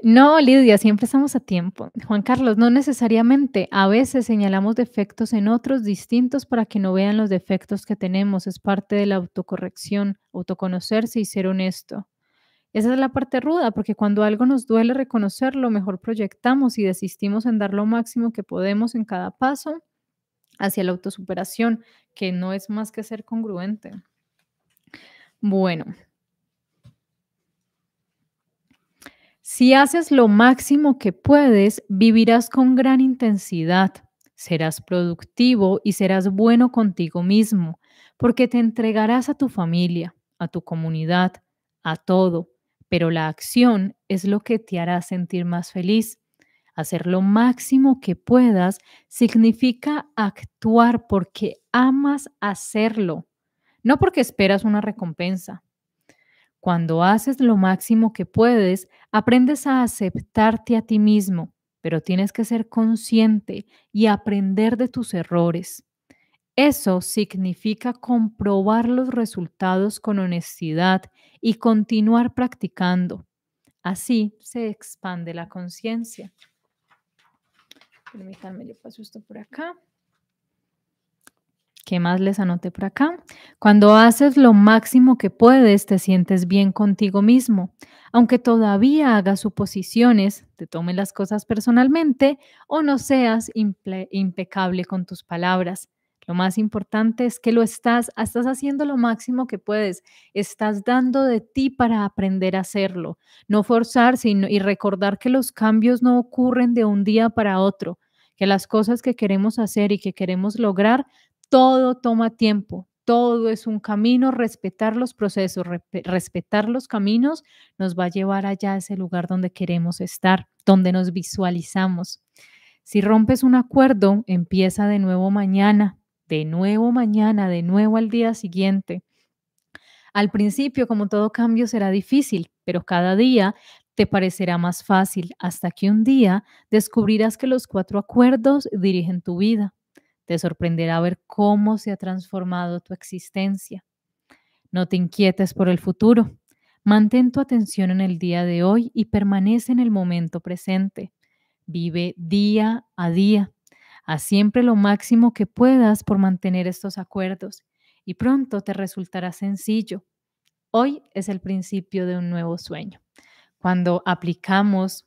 A: No, Lidia, siempre estamos a tiempo. Juan Carlos, no necesariamente. A veces señalamos defectos en otros distintos para que no vean los defectos que tenemos. Es parte de la autocorrección, autoconocerse y ser honesto. Esa es la parte ruda, porque cuando algo nos duele reconocerlo, mejor proyectamos y desistimos en dar lo máximo que podemos en cada paso hacia la autosuperación, que no es más que ser congruente. Bueno, si haces lo máximo que puedes, vivirás con gran intensidad, serás productivo y serás bueno contigo mismo, porque te entregarás a tu familia, a tu comunidad, a todo, pero la acción es lo que te hará sentir más feliz Hacer lo máximo que puedas significa actuar porque amas hacerlo, no porque esperas una recompensa. Cuando haces lo máximo que puedes, aprendes a aceptarte a ti mismo, pero tienes que ser consciente y aprender de tus errores. Eso significa comprobar los resultados con honestidad y continuar practicando. Así se expande la conciencia. Permítanme, yo paso esto por acá. ¿Qué más les anoté por acá? Cuando haces lo máximo que puedes, te sientes bien contigo mismo. Aunque todavía hagas suposiciones, te tomes las cosas personalmente o no seas impecable con tus palabras. Lo más importante es que lo estás, estás haciendo lo máximo que puedes, estás dando de ti para aprender a hacerlo, no forzar y recordar que los cambios no ocurren de un día para otro, que las cosas que queremos hacer y que queremos lograr, todo toma tiempo, todo es un camino, respetar los procesos, respetar los caminos nos va a llevar allá a ese lugar donde queremos estar, donde nos visualizamos. Si rompes un acuerdo, empieza de nuevo mañana, de nuevo mañana, de nuevo al día siguiente. Al principio, como todo cambio, será difícil, pero cada día te parecerá más fácil hasta que un día descubrirás que los cuatro acuerdos dirigen tu vida. Te sorprenderá ver cómo se ha transformado tu existencia. No te inquietes por el futuro. Mantén tu atención en el día de hoy y permanece en el momento presente. Vive día a día. Haz siempre lo máximo que puedas por mantener estos acuerdos y pronto te resultará sencillo. Hoy es el principio de un nuevo sueño. Cuando aplicamos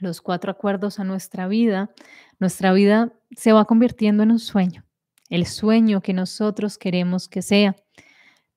A: los cuatro acuerdos a nuestra vida, nuestra vida se va convirtiendo en un sueño, el sueño que nosotros queremos que sea.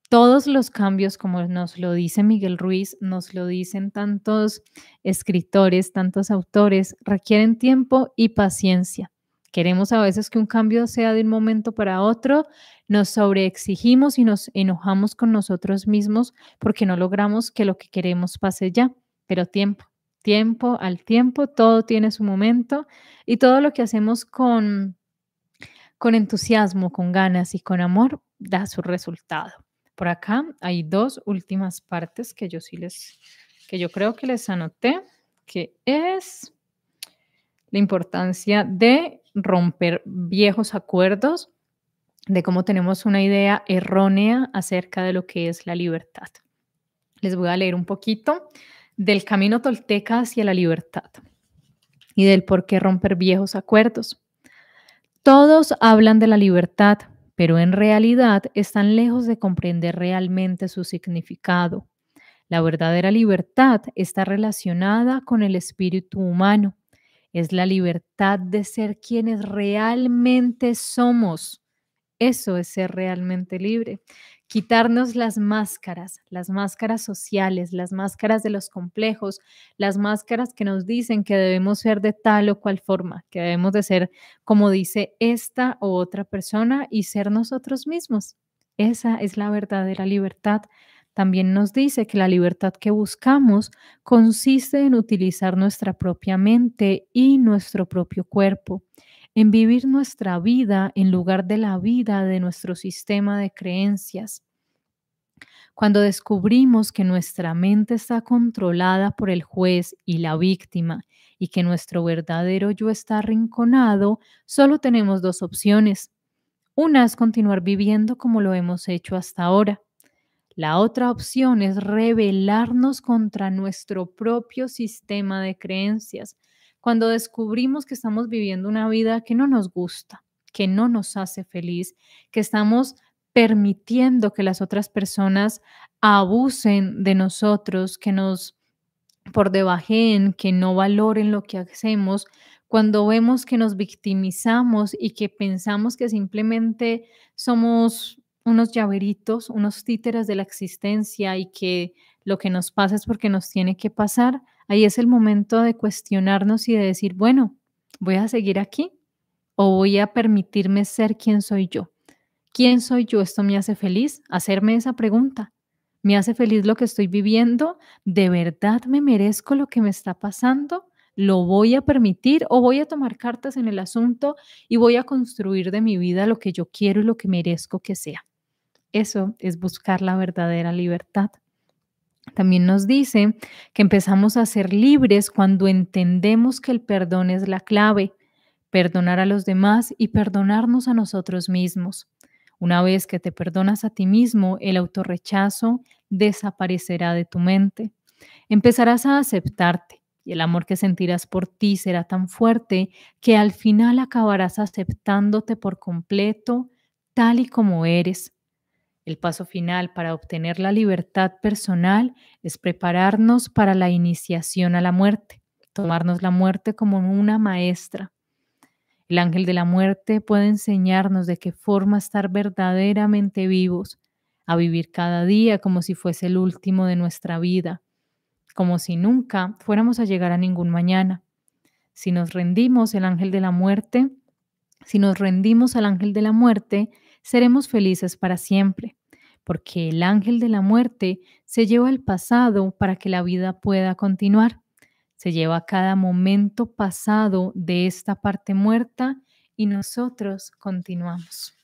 A: Todos los cambios, como nos lo dice Miguel Ruiz, nos lo dicen tantos escritores, tantos autores, requieren tiempo y paciencia. Queremos a veces que un cambio sea de un momento para otro, nos sobreexigimos y nos enojamos con nosotros mismos porque no logramos que lo que queremos pase ya pero tiempo, tiempo al tiempo, todo tiene su momento y todo lo que hacemos con, con entusiasmo, con ganas y con amor da su resultado. Por acá hay dos últimas partes que yo sí les, que yo creo que les anoté, que es la importancia de romper viejos acuerdos, de cómo tenemos una idea errónea acerca de lo que es la libertad. Les voy a leer un poquito del camino tolteca hacia la libertad y del por qué romper viejos acuerdos. Todos hablan de la libertad, pero en realidad están lejos de comprender realmente su significado. La verdadera libertad está relacionada con el espíritu humano. Es la libertad de ser quienes realmente somos. Eso es ser realmente libre quitarnos las máscaras, las máscaras sociales, las máscaras de los complejos, las máscaras que nos dicen que debemos ser de tal o cual forma, que debemos de ser como dice esta o otra persona y ser nosotros mismos. Esa es la verdadera libertad. También nos dice que la libertad que buscamos consiste en utilizar nuestra propia mente y nuestro propio cuerpo en vivir nuestra vida en lugar de la vida de nuestro sistema de creencias. Cuando descubrimos que nuestra mente está controlada por el juez y la víctima y que nuestro verdadero yo está arrinconado, solo tenemos dos opciones. Una es continuar viviendo como lo hemos hecho hasta ahora. La otra opción es rebelarnos contra nuestro propio sistema de creencias cuando descubrimos que estamos viviendo una vida que no nos gusta, que no nos hace feliz, que estamos permitiendo que las otras personas abusen de nosotros, que nos por debajen, que no valoren lo que hacemos, cuando vemos que nos victimizamos y que pensamos que simplemente somos unos llaveritos, unos títeres de la existencia y que lo que nos pasa es porque nos tiene que pasar, Ahí es el momento de cuestionarnos y de decir, bueno, ¿voy a seguir aquí o voy a permitirme ser quien soy yo? ¿Quién soy yo? ¿Esto me hace feliz? Hacerme esa pregunta. ¿Me hace feliz lo que estoy viviendo? ¿De verdad me merezco lo que me está pasando? ¿Lo voy a permitir o voy a tomar cartas en el asunto y voy a construir de mi vida lo que yo quiero y lo que merezco que sea? Eso es buscar la verdadera libertad. También nos dice que empezamos a ser libres cuando entendemos que el perdón es la clave, perdonar a los demás y perdonarnos a nosotros mismos. Una vez que te perdonas a ti mismo, el autorrechazo desaparecerá de tu mente. Empezarás a aceptarte y el amor que sentirás por ti será tan fuerte que al final acabarás aceptándote por completo tal y como eres el paso final para obtener la libertad personal es prepararnos para la iniciación a la muerte, tomarnos la muerte como una maestra. El ángel de la muerte puede enseñarnos de qué forma estar verdaderamente vivos, a vivir cada día como si fuese el último de nuestra vida, como si nunca fuéramos a llegar a ningún mañana. Si nos rendimos el ángel de la muerte, si nos rendimos al ángel de la muerte, seremos felices para siempre porque el ángel de la muerte se lleva el pasado para que la vida pueda continuar. Se lleva cada momento pasado de esta parte muerta y nosotros continuamos.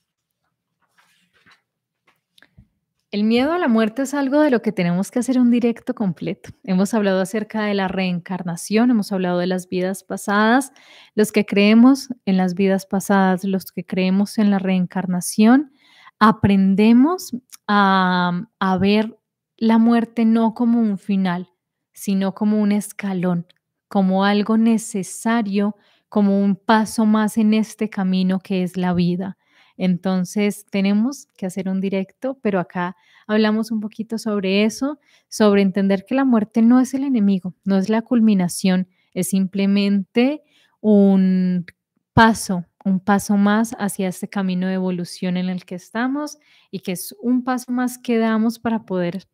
A: El miedo a la muerte es algo de lo que tenemos que hacer un directo completo. Hemos hablado acerca de la reencarnación, hemos hablado de las vidas pasadas, los que creemos en las vidas pasadas, los que creemos en la reencarnación aprendemos a, ver la muerte no como un final, sino como un escalón, como algo necesario, como un paso más en este camino que es la vida. Entonces tenemos que hacer un directo, pero acá hablamos un poquito sobre eso, sobre entender que la muerte no es el enemigo, no es la culminación, es simplemente un paso un paso más hacia este camino de evolución en el que estamos y que es un paso más que damos para poder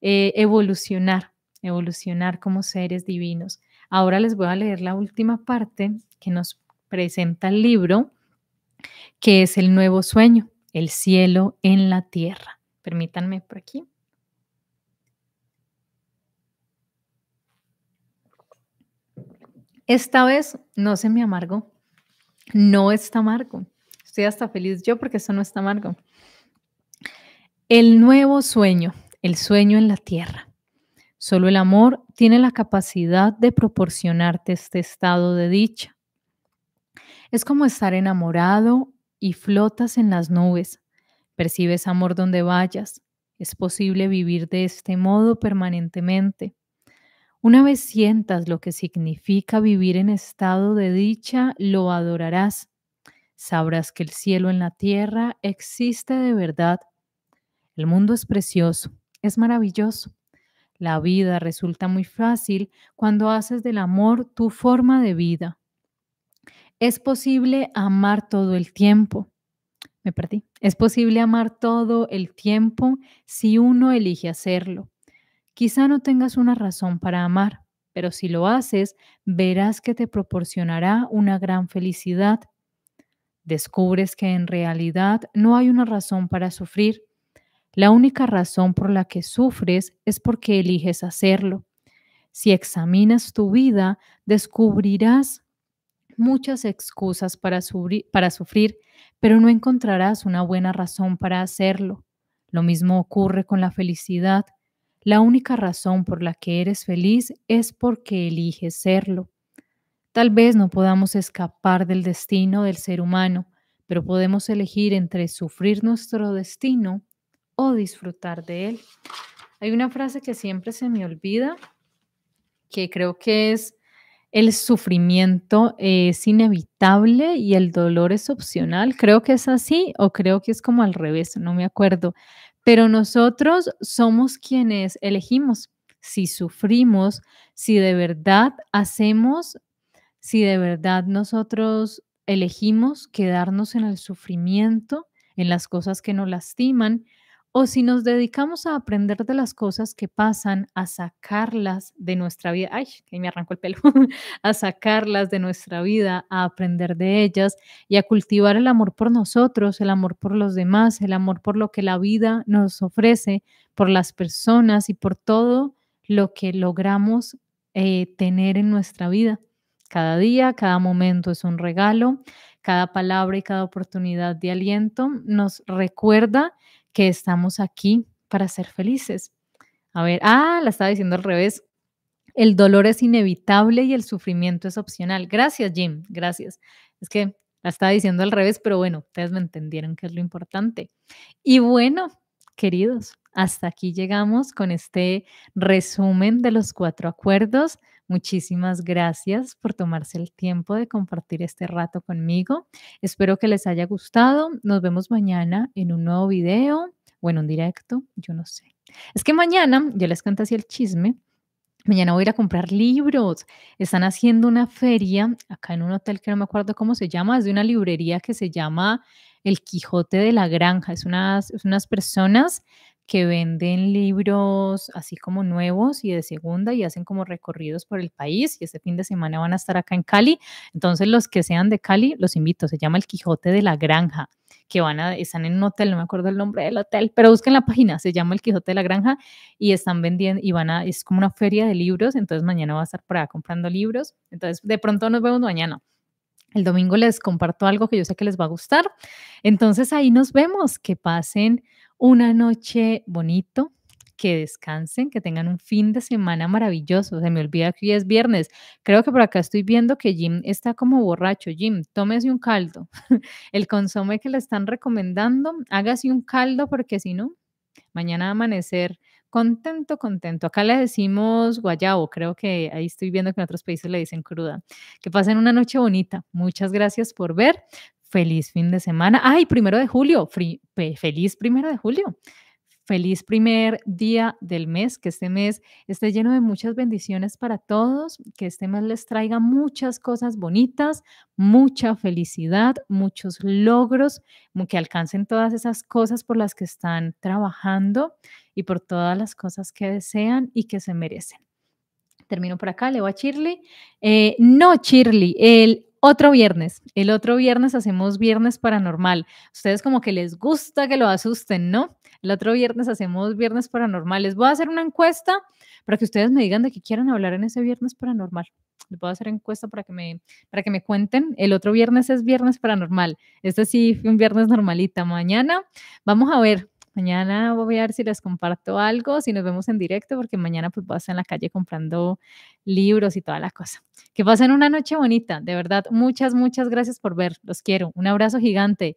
A: eh, evolucionar, evolucionar como seres divinos. Ahora les voy a leer la última parte que nos presenta el libro, que es el nuevo sueño, el cielo en la tierra. Permítanme por aquí. Esta vez no se me amargó no está amargo. Estoy hasta feliz yo porque eso no está amargo. El nuevo sueño, el sueño en la tierra. Solo el amor tiene la capacidad de proporcionarte este estado de dicha. Es como estar enamorado y flotas en las nubes. Percibes amor donde vayas. Es posible vivir de este modo permanentemente. Una vez sientas lo que significa vivir en estado de dicha, lo adorarás. Sabrás que el cielo en la tierra existe de verdad. El mundo es precioso, es maravilloso. La vida resulta muy fácil cuando haces del amor tu forma de vida. Es posible amar todo el tiempo. Me perdí. Es posible amar todo el tiempo si uno elige hacerlo. Quizá no tengas una razón para amar, pero si lo haces, verás que te proporcionará una gran felicidad. Descubres que en realidad no hay una razón para sufrir. La única razón por la que sufres es porque eliges hacerlo. Si examinas tu vida, descubrirás muchas excusas para, para sufrir, pero no encontrarás una buena razón para hacerlo. Lo mismo ocurre con la felicidad. La única razón por la que eres feliz es porque eliges serlo. Tal vez no podamos escapar del destino del ser humano, pero podemos elegir entre sufrir nuestro destino o disfrutar de él. Hay una frase que siempre se me olvida, que creo que es, el sufrimiento es inevitable y el dolor es opcional. Creo que es así o creo que es como al revés, no me acuerdo, pero nosotros somos quienes elegimos si sufrimos, si de verdad hacemos, si de verdad nosotros elegimos quedarnos en el sufrimiento, en las cosas que nos lastiman, o si nos dedicamos a aprender de las cosas que pasan, a sacarlas de nuestra vida, ay, que me arrancó el pelo, *laughs* a sacarlas de nuestra vida, a aprender de ellas y a cultivar el amor por nosotros, el amor por los demás, el amor por lo que la vida nos ofrece, por las personas y por todo lo que logramos eh, tener en nuestra vida. Cada día, cada momento es un regalo, cada palabra y cada oportunidad de aliento nos recuerda que estamos aquí para ser felices. A ver, ah, la estaba diciendo al revés. El dolor es inevitable y el sufrimiento es opcional. Gracias, Jim, gracias. Es que la estaba diciendo al revés, pero bueno, ustedes me entendieron que es lo importante. Y bueno, queridos, hasta aquí llegamos con este resumen de los cuatro acuerdos. Muchísimas gracias por tomarse el tiempo de compartir este rato conmigo. Espero que les haya gustado. Nos vemos mañana en un nuevo video o en un directo, yo no sé. Es que mañana, yo les cuento así el chisme, Mañana voy a ir a comprar libros. Están haciendo una feria acá en un hotel que no me acuerdo cómo se llama, es de una librería que se llama el Quijote de la Granja. Es unas, unas personas que venden libros así como nuevos y de segunda y hacen como recorridos por el país y este fin de semana van a estar acá en Cali. Entonces los que sean de Cali, los invito, se llama El Quijote de la Granja, que van a, están en un hotel, no me acuerdo el nombre del hotel, pero busquen la página, se llama El Quijote de la Granja y están vendiendo y van a, es como una feria de libros, entonces mañana va a estar por comprando libros, entonces de pronto nos vemos mañana. El domingo les comparto algo que yo sé que les va a gustar. Entonces ahí nos vemos. Que pasen una noche bonito, que descansen, que tengan un fin de semana maravilloso. Se me olvida que hoy es viernes. Creo que por acá estoy viendo que Jim está como borracho. Jim, tómese un caldo. *laughs* El consome que le están recomendando, hágase un caldo porque si no, mañana a amanecer contento, contento. Acá le decimos guayabo, creo que ahí estoy viendo que en otros países le dicen cruda. Que pasen una noche bonita. Muchas gracias por ver. Feliz fin de semana. Ay, primero de julio. Feliz primero de julio. Feliz primer día del mes, que este mes esté lleno de muchas bendiciones para todos, que este mes les traiga muchas cosas bonitas, mucha felicidad, muchos logros, que alcancen todas esas cosas por las que están trabajando y por todas las cosas que desean y que se merecen. Termino por acá, voy a Chirly. Eh, no, Shirley, el otro viernes. El otro viernes hacemos Viernes Paranormal. Ustedes como que les gusta que lo asusten, ¿no? El otro viernes hacemos Viernes Paranormal. Les voy a hacer una encuesta para que ustedes me digan de qué quieren hablar en ese Viernes Paranormal. Les voy a hacer encuesta para que me, para que me cuenten. El otro viernes es Viernes Paranormal. Este sí fue un viernes normalita. Mañana vamos a ver Mañana voy a ver si les comparto algo, si nos vemos en directo, porque mañana pues voy a estar en la calle comprando libros y toda la cosa. Que pasen una noche bonita, de verdad. Muchas, muchas gracias por ver. Los quiero. Un abrazo gigante.